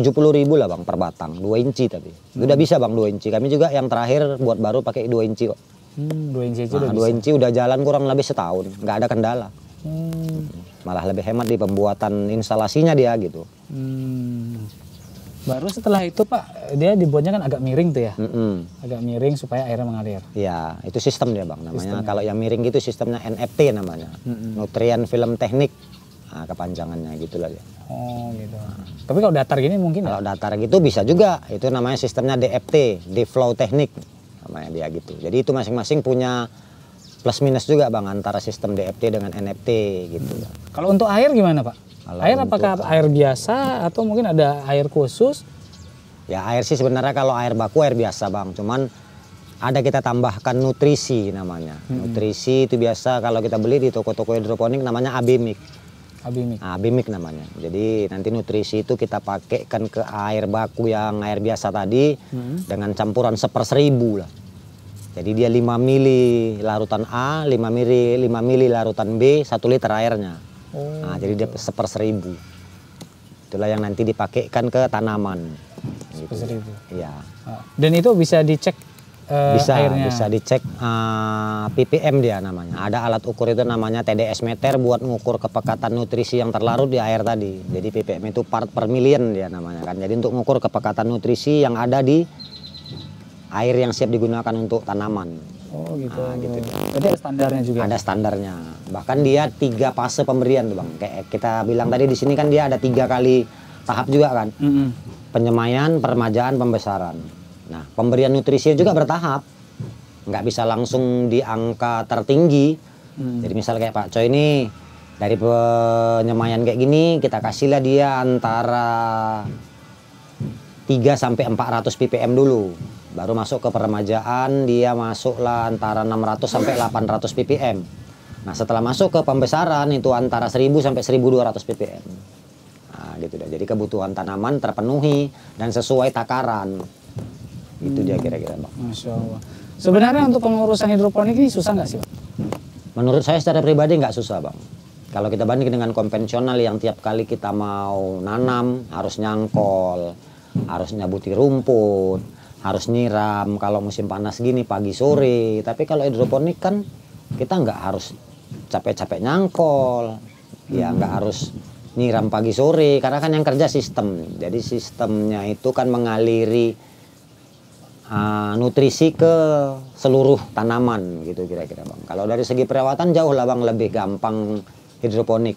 70 ribu lah bang per batang 2 inci tapi hmm. udah bisa bang 2 inci kami juga yang terakhir buat baru pakai 2 inci kok hmm, 2 inci aja nah, udah 2 bisa. inci udah jalan kurang lebih setahun nggak ada kendala hmm. malah lebih hemat di pembuatan instalasinya dia gitu hmm. Baru setelah itu Pak, dia dibuatnya kan agak miring tuh ya? Hmm -hmm. Agak miring supaya airnya mengalir. Iya, itu sistem dia Bang namanya. Sistemnya. Kalau yang miring gitu sistemnya NFT namanya. Hmm -hmm. Nutrien Film Teknik nah, kepanjangannya gitulah ya. Oh gitu. Nah. Tapi kalau datar gini mungkin kalau ya? datar gitu bisa juga. Itu namanya sistemnya DFT, deep flow technique namanya dia gitu. Jadi itu masing-masing punya plus minus juga bang antara sistem DFT dengan NFT gitu. Hmm. Kalau untuk air gimana pak? Kalau air apakah air. air biasa atau mungkin ada air khusus? Ya air sih sebenarnya kalau air baku air biasa bang. Cuman ada kita tambahkan nutrisi namanya. Hmm. Nutrisi itu biasa kalau kita beli di toko-toko hidroponik namanya abimik. Abimik. Nah, Abimik namanya. Jadi nanti nutrisi itu kita pakaikan ke air baku yang air biasa tadi hmm. dengan campuran seper seribu lah. Jadi dia 5 mili larutan A, 5 mili 5 mili larutan B, 1 liter airnya. Oh. Nah, jadi dia seper seribu Itulah yang nanti dipakaikan ke tanaman. seper Gitu. Iya. Ah, dan itu bisa dicek uh, bisa airnya. bisa dicek uh, eh, ppm dia namanya ada alat ukur itu namanya TDS meter buat mengukur kepekatan nutrisi yang terlarut di air tadi jadi ppm itu part per million dia namanya kan jadi untuk mengukur kepekatan nutrisi yang ada di air yang siap digunakan untuk tanaman oh gitu nah, gitu jadi ada standarnya juga ada standarnya bahkan dia tiga fase pemberian tuh bang kayak kita bilang tadi di sini kan dia ada tiga kali tahap juga kan mm -hmm. penyemaian permajaan pembesaran Nah, pemberian nutrisi juga bertahap. Nggak bisa langsung di angka tertinggi. Hmm. Jadi misal kayak Pak Coy ini dari penyemayan kayak gini kita kasihlah dia antara 3 sampai 400 ppm dulu. Baru masuk ke peremajaan dia masuklah antara 600 sampai 800 ppm. Nah, setelah masuk ke pembesaran itu antara 1000 sampai 1200 ppm. Nah, gitu dah. Jadi kebutuhan tanaman terpenuhi dan sesuai takaran. Itu dia kira-kira, Bang. Masya Allah. Sebenarnya untuk pengurusan hidroponik ini susah nggak sih, Pak? Menurut saya secara pribadi nggak susah, Bang. Kalau kita banding dengan konvensional yang tiap kali kita mau nanam harus nyangkol, harus nyabuti rumput, harus nyiram kalau musim panas gini pagi sore. Tapi kalau hidroponik kan kita nggak harus capek-capek nyangkol, ya nggak harus nyiram pagi sore karena kan yang kerja sistem. Jadi sistemnya itu kan mengaliri Ah, nutrisi ke seluruh tanaman gitu kira-kira bang. Kalau dari segi perawatan jauh lah bang lebih gampang hidroponik.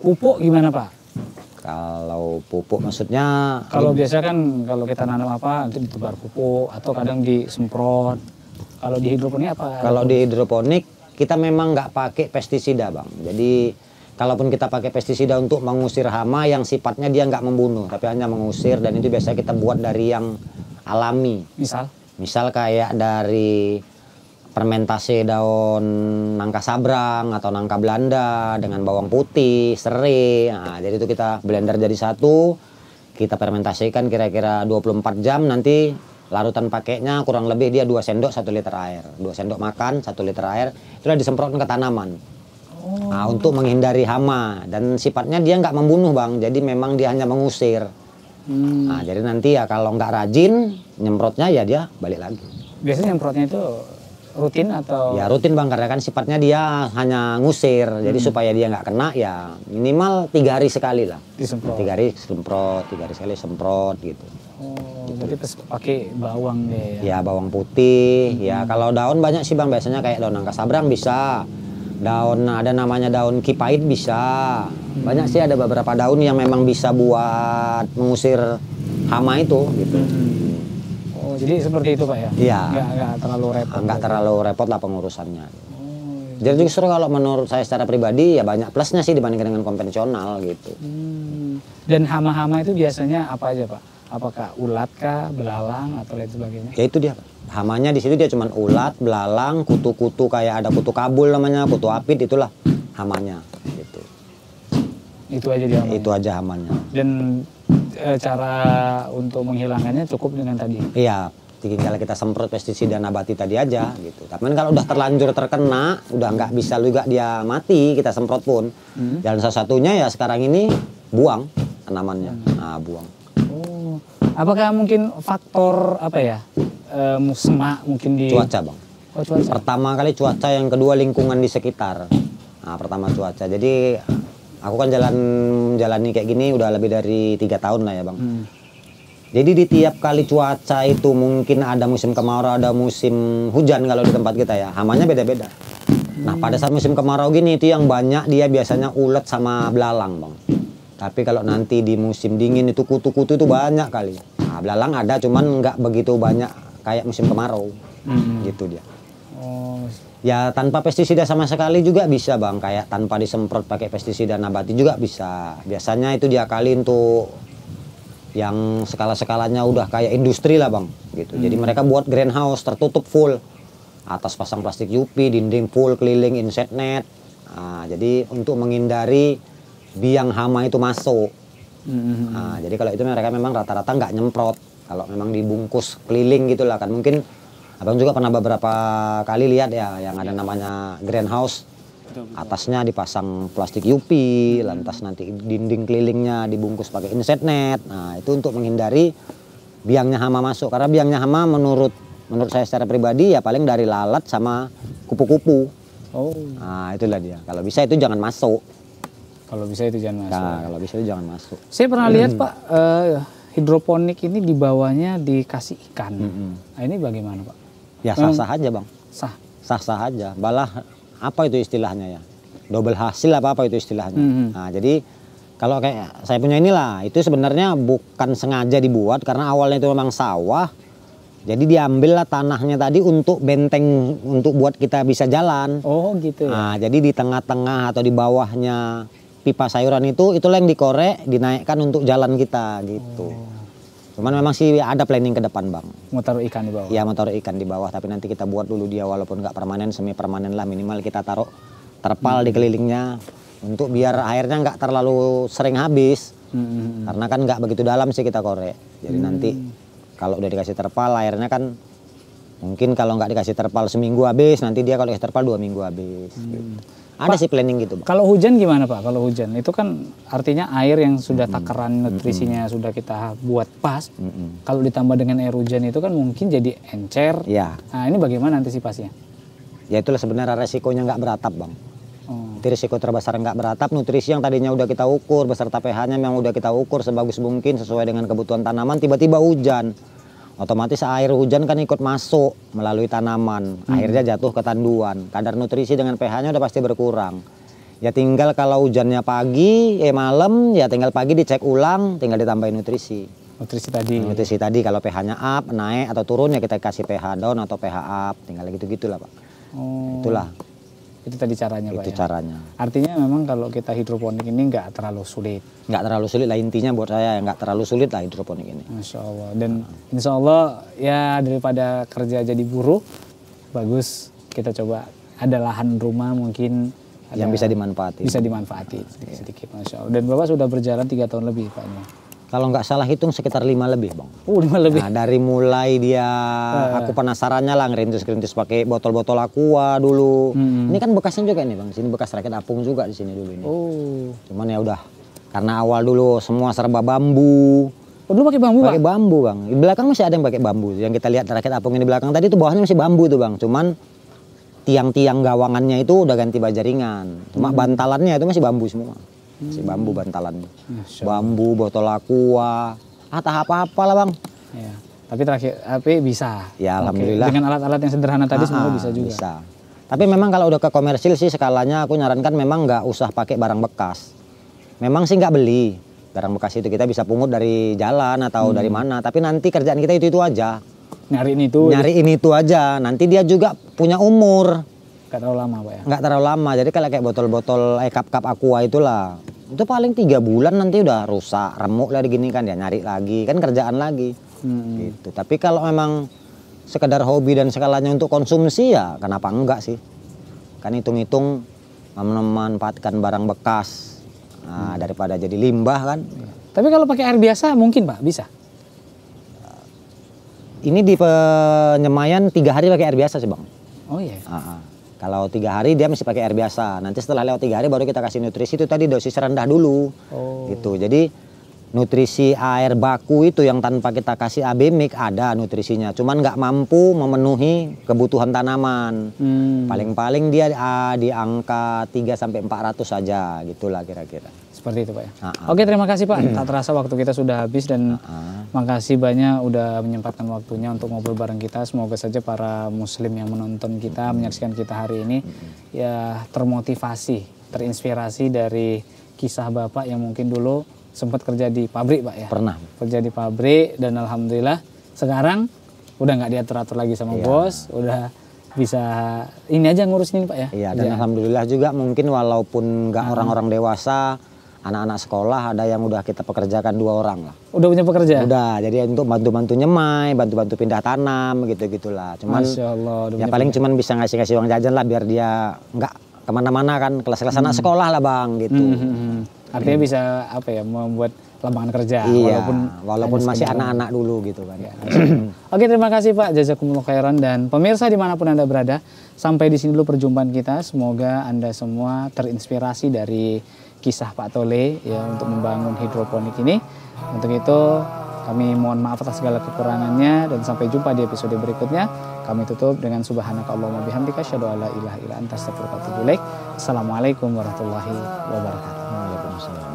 Pupuk gimana pak? Kalau pupuk maksudnya? Kalau biasa kan kalau kita nanam apa nanti ditebar pupuk atau kadang disemprot. Kalau di hidroponik apa? Kalau di hidroponik kita memang nggak pakai pestisida bang. Jadi kalaupun kita pakai pestisida untuk mengusir hama yang sifatnya dia nggak membunuh tapi hanya mengusir dan itu biasanya kita buat dari yang alami. Misal? Misal kayak dari fermentasi daun nangka sabrang atau nangka Belanda dengan bawang putih, serai. Nah, jadi itu kita blender jadi satu, kita fermentasikan kira-kira 24 jam nanti larutan pakainya kurang lebih dia 2 sendok 1 liter air. 2 sendok makan, 1 liter air. sudah disemprotkan ke tanaman. Nah, untuk menghindari hama dan sifatnya dia nggak membunuh bang, jadi memang dia hanya mengusir. Hmm. Nah, jadi nanti ya kalau nggak rajin nyemprotnya ya dia balik lagi. Biasanya nyemprotnya itu rutin atau? Ya rutin bang karena kan sifatnya dia hanya ngusir, hmm. jadi supaya dia nggak kena ya minimal tiga hari sekali lah. Disemprot. Tiga hari semprot, tiga hari sekali semprot gitu. Oh, gitu. jadi pas pakai bawang deh ya? Ya bawang putih, ya, hmm. ya kalau daun banyak sih bang biasanya kayak daun angka sabrang bisa daun nah, ada namanya daun kipait bisa banyak sih ada beberapa daun yang memang bisa buat mengusir hama itu gitu hmm. oh jadi seperti itu pak ya iya nggak, terlalu repot nggak gitu. terlalu repot lah pengurusannya oh, jadi iya. justru kalau menurut saya secara pribadi ya banyak plusnya sih dibandingkan dengan konvensional gitu hmm. dan hama-hama itu biasanya apa aja pak apakah ulat kah, belalang atau lain sebagainya? Ya itu dia. Hamanya di situ dia cuman ulat, belalang, kutu-kutu kayak ada kutu kabul namanya, kutu apit itulah hamanya gitu. Itu aja dia. Hamanya. Itu aja hamanya. Dan e, cara untuk menghilangkannya cukup dengan tadi. Iya, tinggal kita semprot pestisida nabati tadi aja gitu. Tapi kan kalau udah terlanjur terkena, udah nggak bisa juga dia mati kita semprot pun. Hmm. Dan salah satunya ya sekarang ini buang tanamannya. Hmm. Nah, buang. Oh. Apakah mungkin faktor apa ya e, musma mungkin di cuaca bang? Oh, cuaca. Pertama kali cuaca, yang kedua lingkungan di sekitar. Nah, pertama cuaca. Jadi aku kan jalan jalani kayak gini udah lebih dari tiga tahun lah ya bang. Hmm. Jadi di tiap kali cuaca itu mungkin ada musim kemarau, ada musim hujan kalau di tempat kita ya. Hamanya beda-beda. Nah pada saat musim kemarau gini itu yang banyak dia biasanya ulet sama belalang bang. Tapi kalau nanti di musim dingin itu kutu-kutu itu banyak kali. Nah, belalang ada cuman nggak begitu banyak kayak musim kemarau. Hmm. Gitu dia. Oh. Ya tanpa pestisida sama sekali juga bisa bang. Kayak tanpa disemprot pakai pestisida nabati juga bisa. Biasanya itu dia diakalin tuh yang skala-skalanya udah kayak industri lah bang. Gitu. Hmm. Jadi mereka buat greenhouse tertutup full. Atas pasang plastik yupi, dinding full, keliling inset net. Nah, jadi untuk menghindari biang hama itu masuk. Mm-hmm. Nah, jadi kalau itu mereka memang rata-rata nggak nyemprot. Kalau memang dibungkus keliling gitulah kan mungkin abang juga pernah beberapa kali lihat ya yang ada iya. namanya greenhouse betul, atasnya dipasang plastik UV, mm-hmm. lantas nanti dinding kelilingnya dibungkus pakai inset net. Nah itu untuk menghindari biangnya hama masuk karena biangnya hama menurut menurut saya secara pribadi ya paling dari lalat sama kupu-kupu. Oh. Nah itulah dia. Kalau bisa itu jangan masuk. Kalau bisa itu jangan masuk. Nah, kalau bisa itu jangan masuk. Saya pernah hmm. lihat Pak uh, hidroponik ini di bawahnya dikasih ikan. Hmm. Nah, ini bagaimana Pak? Ya hmm. sah-sah aja Bang. Sah. Sah-sah aja. Balah apa itu istilahnya ya? Double hasil apa-apa itu istilahnya. Hmm. Nah, jadi kalau kayak saya punya inilah, itu sebenarnya bukan sengaja dibuat karena awalnya itu memang sawah. Jadi diambil lah tanahnya tadi untuk benteng untuk buat kita bisa jalan. Oh gitu. Ya? Nah, jadi di tengah-tengah atau di bawahnya pipa sayuran itu itulah yang dikorek dinaikkan untuk jalan kita gitu. Oh. Cuman memang sih ada planning ke depan bang. Mau taruh ikan di bawah? Iya mau taruh ikan di bawah tapi nanti kita buat dulu dia walaupun nggak permanen semi permanen lah minimal kita taruh terpal hmm. di kelilingnya untuk biar airnya nggak terlalu sering habis hmm, hmm, hmm. karena kan nggak begitu dalam sih kita korek jadi hmm. nanti kalau udah dikasih terpal airnya kan Mungkin kalau nggak dikasih terpal seminggu habis, nanti dia kalau dikasih terpal dua minggu habis. Hmm. Gitu. Ada Pak, sih planning gitu. Pak. Kalau hujan gimana Pak? Kalau hujan itu kan artinya air yang sudah hmm. takaran hmm. nutrisinya mm-hmm. sudah kita buat pas. Mm-hmm. Kalau ditambah dengan air hujan itu kan mungkin jadi encer. Ya. Nah ini bagaimana antisipasinya? Ya itulah sebenarnya resikonya nggak beratap bang. Oh. risiko terbesar nggak beratap, nutrisi yang tadinya udah kita ukur, beserta pH-nya memang udah kita ukur sebagus mungkin sesuai dengan kebutuhan tanaman, tiba-tiba hujan otomatis air hujan kan ikut masuk melalui tanaman hmm. akhirnya jatuh ke tanduan kadar nutrisi dengan pH-nya udah pasti berkurang ya tinggal kalau hujannya pagi eh malam ya tinggal pagi dicek ulang tinggal ditambahin nutrisi nutrisi tadi nah, nutrisi tadi kalau pH-nya up naik atau turun ya kita kasih pH down atau pH up tinggal gitu gitulah pak hmm. itulah itu tadi caranya Pak ya. caranya ya? Artinya memang kalau kita hidroponik ini nggak terlalu sulit. Nggak terlalu sulit lah intinya buat saya nggak terlalu sulit lah hidroponik ini. Masya Allah. Dan nah. insya Allah ya daripada kerja jadi buruh, bagus kita coba ada lahan rumah mungkin ada, yang bisa dimanfaati. Bisa dimanfaati sedikit, iya. sedikit, masya Allah. Dan bapak sudah berjalan tiga tahun lebih, Pak. Ya? kalau nggak salah hitung sekitar lima lebih bang. Oh lima nah, lebih. Nah, dari mulai dia, uh. aku penasarannya lah ngerintis-ngerintis pakai botol-botol aqua dulu. Hmm. Ini kan bekasnya juga nih bang, sini bekas rakit apung juga di sini dulu ini. Oh. Cuman ya udah, karena awal dulu semua serba bambu. Oh, dulu pakai bambu, Pakai bambu, Bang. Di belakang masih ada yang pakai bambu. Yang kita lihat rakit apung ini belakang tadi itu bawahnya masih bambu tuh, Bang. Cuman tiang-tiang gawangannya itu udah ganti baja ringan. Cuma hmm. bantalannya itu masih bambu semua si hmm. bambu bantalan Masya bambu botol aqua atau ah, apa apa lah bang ya. tapi terakhir tapi bisa ya alhamdulillah Oke. dengan alat-alat yang sederhana tadi semua ah, bisa juga bisa tapi memang kalau udah ke komersil sih skalanya aku nyarankan memang nggak usah pakai barang bekas memang sih nggak beli barang bekas itu kita bisa pungut dari jalan atau hmm. dari mana tapi nanti kerjaan kita itu itu aja nyari ini tuh, nyari ini tuh aja nanti dia juga punya umur Gak terlalu lama Pak ya? Gak terlalu lama, jadi kalau kayak botol-botol eh cup-cup aqua ah, itulah. Itu paling tiga bulan nanti udah rusak, remuk lah gini kan, ya nyari lagi, kan kerjaan lagi. Hmm. Gitu. Tapi kalau memang sekedar hobi dan segalanya untuk konsumsi ya kenapa enggak sih? Kan hitung-hitung memanfaatkan barang bekas nah, hmm. daripada jadi limbah kan. Tapi kalau pakai air biasa mungkin Pak, bisa? Ini di penyemayan tiga hari pakai air biasa sih Bang. Oh iya? Yeah. Uh ah. -huh. Kalau tiga hari dia masih pakai air biasa. Nanti setelah lewat tiga hari baru kita kasih nutrisi itu tadi dosis rendah dulu. Oh. Gitu. Jadi nutrisi air baku itu yang tanpa kita kasih mix ada nutrisinya cuman nggak mampu memenuhi kebutuhan tanaman paling hmm. paling-paling dia ah, di angka 3 sampai 400 saja gitulah kira-kira seperti itu pak ya ah, ah. oke terima kasih pak hmm. tak terasa waktu kita sudah habis dan ah, makasih banyak udah menyempatkan waktunya untuk ngobrol bareng kita semoga saja para muslim yang menonton kita hmm. menyaksikan kita hari ini hmm. ya termotivasi terinspirasi dari kisah bapak yang mungkin dulu sempat kerja di pabrik pak ya pernah kerja di pabrik dan alhamdulillah sekarang udah nggak diatur atur lagi sama iya. bos udah bisa ini aja ngurusin pak ya iya dan ya. alhamdulillah juga mungkin walaupun nggak hmm. orang-orang dewasa anak-anak sekolah ada yang udah kita pekerjakan dua orang lah udah punya pekerja udah jadi untuk bantu-bantu nyemai bantu-bantu pindah tanam gitu gitulah cuman Masya Allah, ya paling pindah. cuman bisa ngasih-ngasih uang jajan lah biar dia nggak kemana-mana kan kelas-kelas hmm. anak sekolah lah bang gitu hmm. hmm, hmm. Artinya hmm. bisa apa ya membuat lapangan kerja iya, walaupun walaupun masih anak-anak dulu gitu kan. Ya. *clears throat* Oke, terima kasih Pak Jazakumullah khairan dan pemirsa dimanapun Anda berada, sampai di sini dulu perjumpaan kita. Semoga Anda semua terinspirasi dari kisah Pak Tole ya untuk membangun hidroponik ini. Untuk itu kami mohon maaf atas segala kekurangannya dan sampai jumpa di episode berikutnya. Kami tutup dengan subhanakallahumma bihamdika syadu ala ilaha illa anta astaghfiruka Assalamualaikum warahmatullahi wabarakatuh.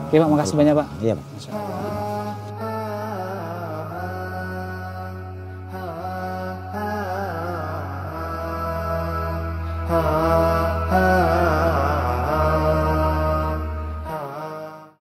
Oke iya, Pak, makasih banyak Pak. Iya Pak. Masya uh -huh.